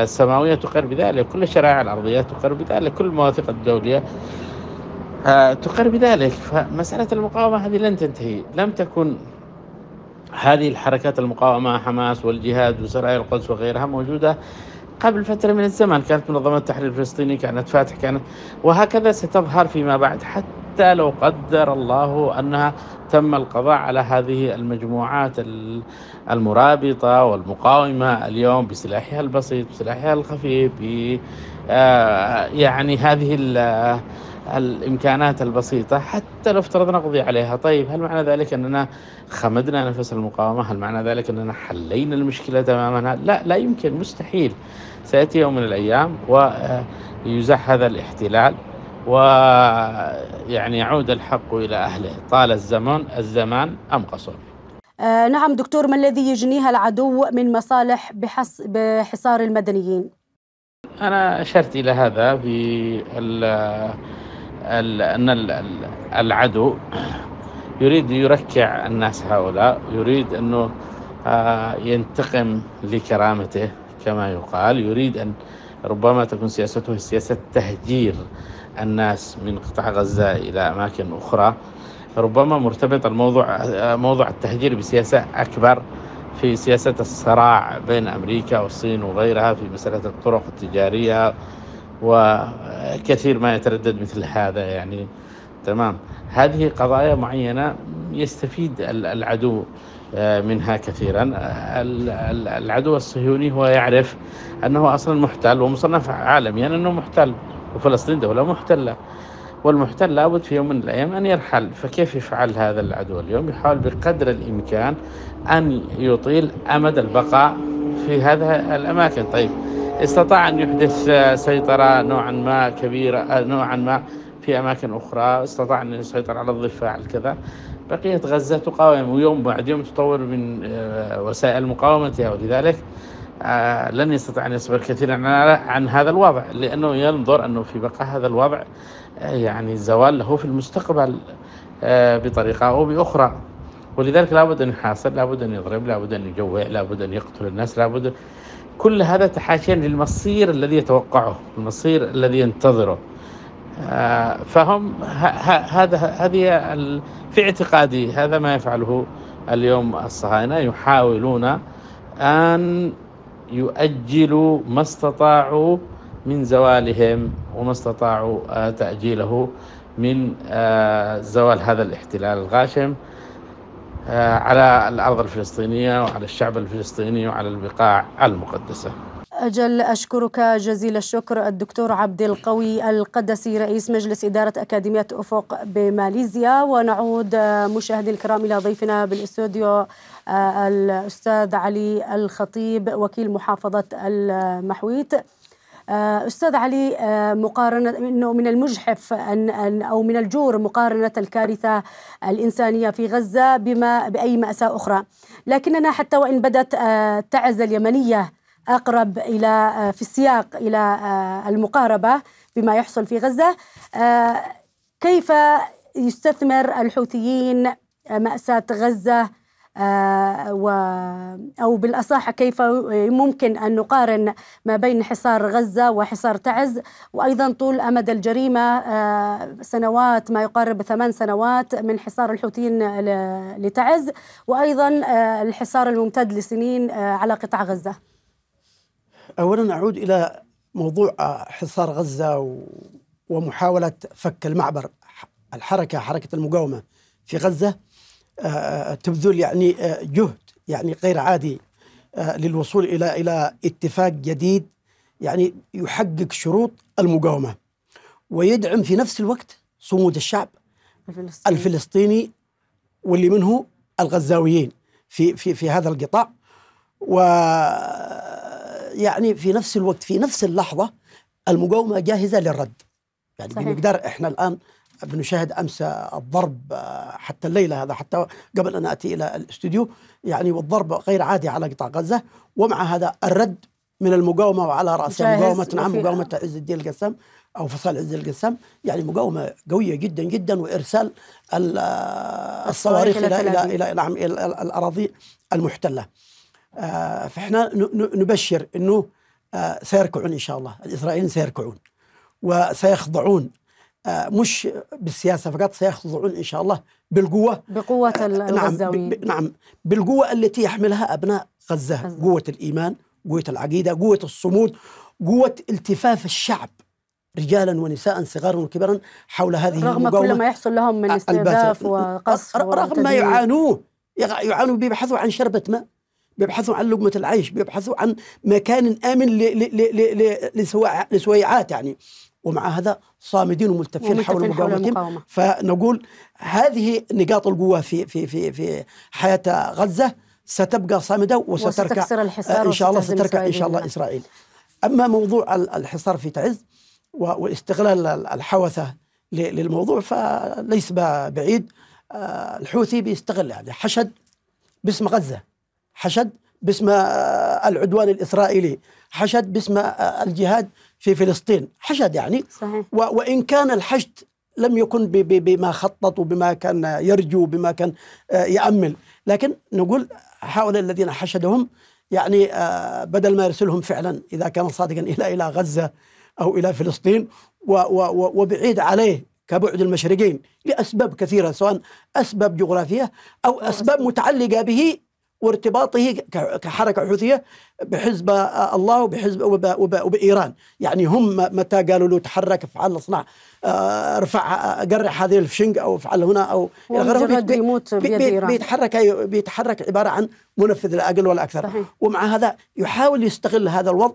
السماوية تقر بذلك كل الشرائع الأرضية تقر بذلك كل المواثيق الدولية آه، تقر بذلك فمسألة المقاومة هذه لن تنتهي لم تكن هذه الحركات المقاومة حماس والجهاد وسرايا القدس وغيرها موجودة قبل فترة من الزمن كانت منظمة التحرير الفلسطيني كانت فاتح كانت وهكذا ستظهر فيما بعد حتى لو قدر الله أنها تم القضاء على هذه المجموعات المرابطة والمقاومة اليوم بسلاحها البسيط بسلاحها الخفيف آه، يعني هذه الإمكانات البسيطة حتى لو افترضنا نقضي عليها طيب هل معنى ذلك أننا خمدنا نفس المقاومة هل معنى ذلك أننا حلينا المشكلة تماما لا لا يمكن مستحيل سيأتي يوم من الأيام ويزح آه، هذا الاحتلال ويعني آه، يعود الحق إلى أهله طال الزمن الزمان أم قصر آه نعم دكتور ما الذي يجنيها العدو من مصالح بحص بحصار المدنيين أنا أشرت إلى هذا في أن العدو يريد يركع الناس هؤلاء يريد أنه آه، ينتقم لكرامته كما يقال يريد أن ربما تكون سياسته سياسة تهجير الناس من قطاع غزة إلى أماكن أخرى ربما مرتبط الموضوع آه، موضوع التهجير بسياسة أكبر في سياسة الصراع بين أمريكا والصين وغيرها في مسألة الطرق التجارية و كثير ما يتردد مثل هذا يعني تمام هذه قضايا معينة يستفيد العدو آه، منها كثيرا العدو الصهيوني هو يعرف أنه أصلا محتل ومصنف عالميا يعني أنه محتل وفلسطين دولة محتلة والمحتل لابد في يوم من الأيام أن يرحل فكيف يفعل هذا العدو اليوم يحاول بقدر الإمكان أن يطيل أمد البقاء في هذا الأماكن طيب استطاع أن يحدث سيطرة نوعا ما كبيرة نوعا ما في أماكن أخرى استطاع أن يسيطر على الضفة على كذا بقيت غزة تقاوم ويوم بعد يوم تطور من آه، وسائل مقاومتها ولذلك آه، لن يستطيع أن يصبر كثيرا عن هذا الوضع لأنه ينظر أنه في بقاء هذا الوضع آه، يعني زوال له في المستقبل بطريقة أو بأخرى ولذلك لابد أن يحاصر لابد أن يضرب لابد أن يجوع لابد أن يقتل الناس لابد كل هذا تحاشيا للمصير الذي يتوقعه المصير الذي ينتظره آه، فهم هذا هذه في اعتقادي هذا ما يفعله اليوم الصهاينه يحاولون ان يؤجلوا ما استطاعوا من زوالهم وما استطاعوا آه، تاجيله من آه، زوال هذا الاحتلال الغاشم آه، على الأرض الفلسطينية وعلى الشعب الفلسطيني وعلى البقاع المقدسة أجل أشكرك جزيل الشكر الدكتور عبد القوي القدسي رئيس مجلس إدارة أكاديمية أفق بماليزيا ونعود مشاهدي الكرام إلى ضيفنا بالاستوديو آه، الأستاذ علي الخطيب وكيل محافظة المحويت آه، استاذ علي آه، مقارنه انه من المجحف ان, أن او من الجور مقارنه الكارثه الانسانيه في غزه بما باي ماساه اخرى لكننا حتى وان بدت آه، التعزه اليمنيه اقرب الى في السياق الى المقاربه بما يحصل في غزه كيف يستثمر الحوثيين ماساه غزه أو بالأصح كيف ممكن أن نقارن ما بين حصار غزة وحصار تعز وأيضا طول أمد الجريمة آه، سنوات ما يقارب ثمان سنوات من حصار الحوثيين لتعز وأيضا آه، الحصار الممتد لسنين آه، على قطاع غزة أولا أعود إلى موضوع حصار غزة ومحاولة فك المعبر الحركة حركة المقاومة في غزة تبذل يعني آه، جهد يعني غير عادي آه، للوصول الى الى اتفاق جديد يعني يحقق شروط المقاومه ويدعم في نفس الوقت صمود الشعب الفلسطيني, الفلسطيني واللي منه الغزاويين في في في هذا القطاع و يعني في نفس الوقت في نفس اللحظه المقاومه جاهزه للرد يعني صحيح. بمقدار احنا الان بنشاهد امس الضرب آه، حتى الليله هذا حتى قبل ان اتي الى الاستوديو يعني والضرب غير عادي على قطاع غزه ومع هذا الرد من المقاومه وعلى راسها مقاومه نعم مقاومه عز الدين القسام او فصل عز القسام يعني مقاومه قويه جدا جدا وارسال آه، الصواريخ الى الى الى نعم الى الاراضي المحتله آه، فاحنا نبشر انه سيركعون ان شاء الله الاسرائيليين سيركعون وسيخضعون آه، مش بالسياسه فقط سيخضعون ان شاء الله بالقوه بقوه آه، نعم، الغزاويين نعم نعم بالقوه التي يحملها ابناء غزه, قوه الايمان قوه العقيده قوه الصمود قوه التفاف الشعب رجالا ونساء صغارا وكبارا حول هذه رغم كل ما يحصل لهم من آه، استهداف وقصف رغم ما يعانوه يعانوا بيبحثوا عن شربة ماء بيبحثوا عن لقمة العيش بيبحثوا عن مكان آمن لسويعات يعني ومع هذا صامدين وملتفين حول مقاومتهم فنقول هذه نقاط القوة في في في في حياة غزة ستبقى صامدة وستركع الحصار آه، إن شاء الله ستركع إن شاء الله إسرائيل أما موضوع الحصار في تعز واستغلال الحوثة للموضوع فليس بعيد آه، الحوثي بيستغل يعني حشد باسم غزة حشد باسم آه، العدوان الإسرائيلي حشد باسم الجهاد في فلسطين حشد يعني صحيح. وإن كان الحشد لم يكن بما خطط وبما كان يرجو بما كان آه، يأمل لكن نقول هؤلاء الذين حشدهم يعني آه، بدل ما يرسلهم فعلا إذا كان صادقا إلى إلى غزة أو إلى فلسطين وبعيد عليه كبعد المشرقين لأسباب كثيرة سواء أسباب جغرافية أو أسباب متعلقة به وارتباطه كحركة حوثية بحزب الله وبحزب وبإيران يعني هم متى قالوا له تحرك افعل اصنع آه، ارفع آه، قرع هذه الفشنق او افعل هنا او الى يموت بيد ايران بيتحرك بيتحرك عباره عن منفذ الاقل والاكثر ولا اكثر صحيح. ومع هذا يحاول يستغل هذا الوضع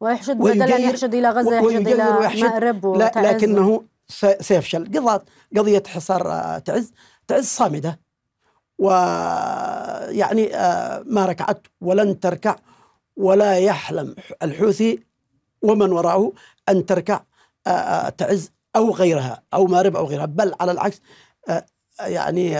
ويحشد بدل ان يحشد الى غزه يحشد الى ويحشد مأرب لكنه سيفشل قضيه حصار آه، تعز تعز صامده ويعني آه، ما ركعت ولن تركع ولا يحلم الحوثي ومن وراءه أن تركع آه، آه، تعز أو غيرها أو مارب أو غيرها بل على العكس يعني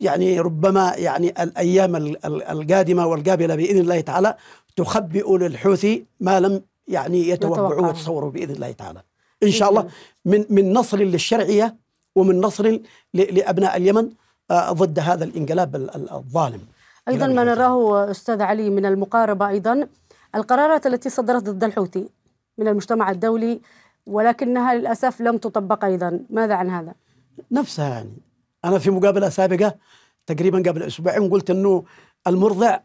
يعني ربما يعني الأيام القادمة والقابلة بإذن الله تعالى تخبئ للحوثي ما لم يعني يتوقعوا وتصوروا بإذن الله تعالى إن شاء الله من من نصر للشرعية ومن نصر لأبناء اليمن ضد هذا الانقلاب الظالم ايضا ما نراه استاذ علي من المقاربه ايضا القرارات التي صدرت ضد الحوثي من المجتمع الدولي ولكنها للاسف لم تطبق ايضا ماذا عن هذا نفسها يعني انا في مقابله سابقه تقريبا قبل اسبوعين قلت انه المرضع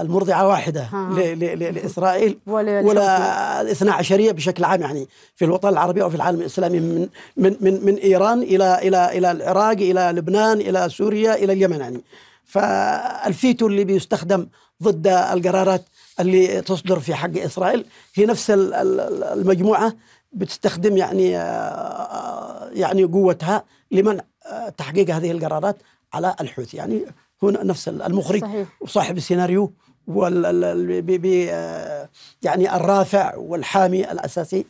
المرضعة واحدة ها. لإسرائيل ولا الاثنا عشرية بشكل عام يعني في الوطن العربي أو في العالم الإسلامي من من من, من إيران إلى إلى إلى العراق إلى لبنان إلى سوريا إلى اليمن يعني فالفيتو اللي بيستخدم ضد القرارات اللي تصدر في حق إسرائيل هي نفس المجموعة بتستخدم يعني آه، يعني قوتها لمنع آه، تحقيق هذه القرارات على الحوثي يعني هو نفس المخرج صحيح. وصاحب السيناريو وال آه، يعني الرافع والحامي الاساسي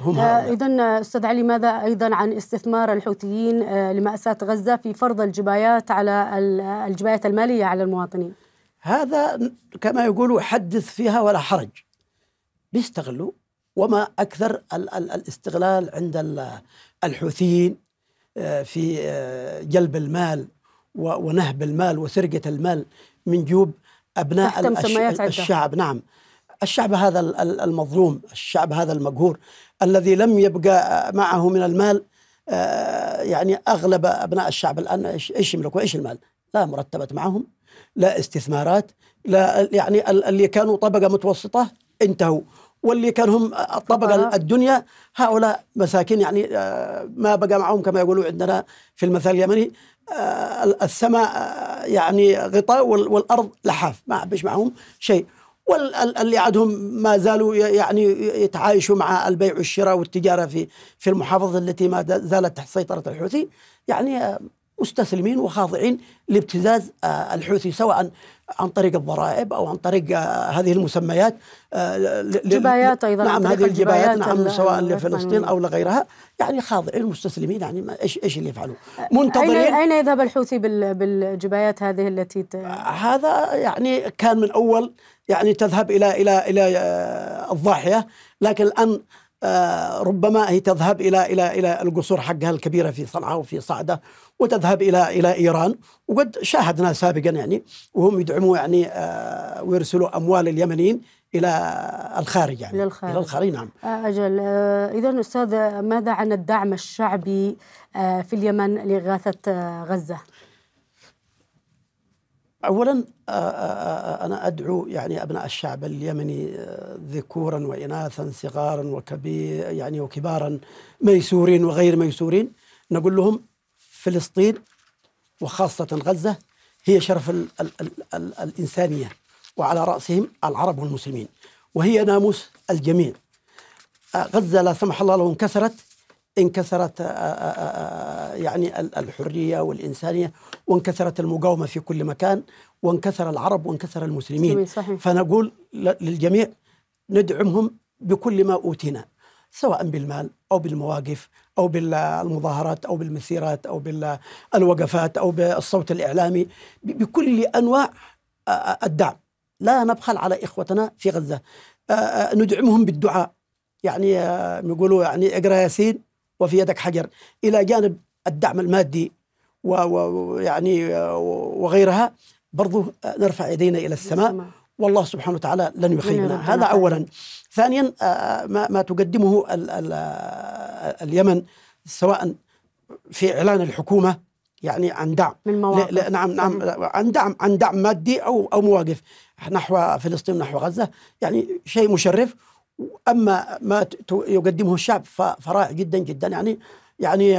هم آه، اذا استاذ علي ماذا ايضا عن استثمار الحوثيين آه، لماساه غزه في فرض الجبايات على الجبايات الماليه على المواطنين؟ هذا كما يقولوا حدث فيها ولا حرج بيستغلوا وما اكثر الاستغلال عند الحوثيين في جلب المال ونهب المال وسرقه المال من جيوب أبناء الشعب نعم الشعب هذا المظلوم الشعب هذا المقهور الذي لم يبقى معه من المال آه، يعني أغلب أبناء الشعب الآن إيش يملكوا إيش المال لا مرتبات معهم لا استثمارات لا يعني اللي كانوا طبقة متوسطة انتهوا واللي كان هم الطبقة الدنيا هؤلاء مساكين يعني آه، ما بقى معهم كما يقولوا عندنا في المثال اليمني آه، السماء آه، يعني غطاء والارض لحاف ما فيش معهم شيء واللي عندهم ما زالوا يعني يتعايشوا مع البيع والشراء والتجاره في في المحافظه التي ما زالت تحت سيطره الحوثي يعني آه، مستسلمين وخاضعين لابتزاز الحوثي سواء عن طريق الضرائب او عن طريق آه، هذه المسميات آه، جبايات ايضا نعم هذه الجبايات نعم سواء لفلسطين او لغيرها يعني خاضعين المستسلمين يعني ايش ايش اللي يفعلوا منتظرين اين اين يذهب الحوثي بالجبايات هذه التي ت... آه، هذا يعني كان من اول يعني تذهب الى الى الى الضاحيه لكن الان ربما هي تذهب الى الى الى القصور حقها الكبيره في صنعاء وفي صعده وتذهب الى الى ايران وقد شاهدنا سابقا يعني وهم يدعموا يعني آه، ويرسلوا اموال اليمنيين الى الخارج يعني الى الخارج, إلى الخارج نعم آه، اجل آه، اذا استاذ ماذا عن الدعم الشعبي في اليمن لاغاثه غزه؟ اولا انا ادعو يعني ابناء الشعب اليمني ذكورا واناثا صغارا وكبير يعني وكبارا ميسورين وغير ميسورين نقول لهم فلسطين وخاصة غزة هي شرف ال ال الـ الإنسانية وعلى رأسهم العرب والمسلمين وهي ناموس الجميع آه، غزة لا سمح الله لو انكسرت انكسرت آه، آه، يعني الحرية والإنسانية وانكسرت المقاومة في كل مكان وانكسر العرب وانكسر المسلمين صحيح. فنقول للجميع ندعمهم بكل ما أوتينا سواء بالمال أو بالمواقف او بالمظاهرات او بالمسيرات او بالوقفات او بالصوت الاعلامي بكل انواع الدعم لا نبخل على اخوتنا في غزه ندعمهم بالدعاء يعني يقولوا يعني اقرا ياسين وفي يدك حجر الى جانب الدعم المادي ويعني وغيرها برضه نرفع يدينا الى السماء والله سبحانه وتعالى لن يخيبنا هذا أولا ثانيا آه، آه، ما, ما تقدمه آه، اليمن سواء في إعلان الحكومة يعني عن دعم من مواقف. نعم،, نعم نعم عن دعم عن دعم مادي أو أو مواقف نحو فلسطين نحو غزة يعني شيء مشرف أما ما يقدمه الشعب فرائع جدا جدا يعني يعني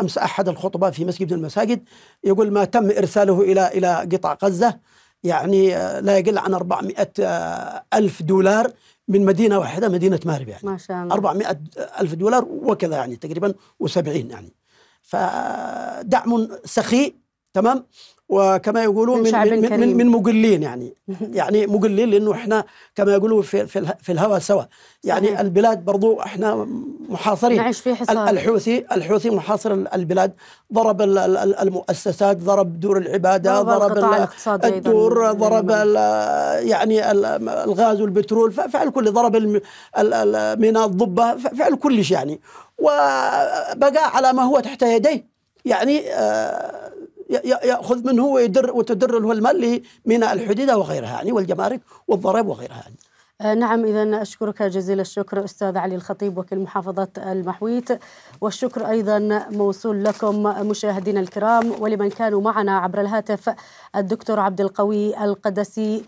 امس احد الخطباء في مسجد من المساجد يقول ما تم ارساله الى الى قطاع غزه يعني آه، لا يقل عن 400 آه، ألف دولار من مدينة واحدة مدينة مارب يعني ما شاء الله 400 آه، ألف دولار وكذا يعني تقريبا و70 يعني فدعم سخي تمام وكما يقولون من من, من, من, من مقلين يعني يعني مقلين لانه احنا كما يقولوا في في, في الهواء سوا يعني صحيح. البلاد برضو احنا محاصرين نعيش في حصار الحوثي الحوثي محاصر البلاد ضرب المؤسسات ضرب دور العباده ضرب, ضرب الدور نعم. ضرب يعني الغاز والبترول فعل كل ضرب ميناء الضبه فعل كلش يعني وبقى على ما هو تحت يديه يعني آه يأخذ منه ويدر وتدر له المال من الحديدة وغيرها يعني والجمارك والضرائب وغيرها يعني. آه، نعم إذا أشكرك جزيل الشكر أستاذ علي الخطيب وكيل محافظة المحويت والشكر أيضا موصول لكم مشاهدينا الكرام ولمن كانوا معنا عبر الهاتف الدكتور عبد القوي القدسي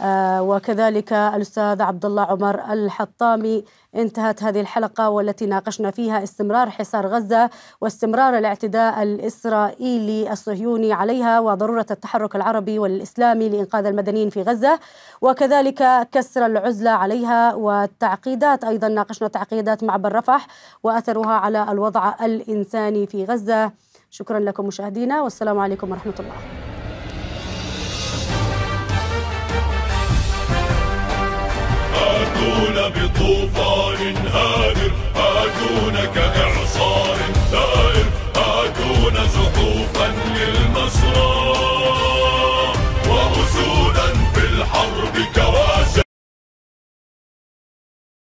آه، وكذلك الأستاذ عبد الله عمر الحطامي انتهت هذه الحلقة والتي ناقشنا فيها استمرار حصار غزة واستمرار الاعتداء الإسرائيلي الصهيوني عليها وضرورة التحرك العربي والإسلامي لإنقاذ المدنيين في غزة وكذلك كسر العزلة عليها والتعقيدات أيضا ناقشنا تعقيدات معبر رفح وأثرها على الوضع الإنساني في غزة شكرا لكم مشاهدينا والسلام عليكم ورحمة الله بطوفان هادر هاتون كإعصار ثائر هاتون زحوفا للمسرى وأسودا في الحرب كالسرى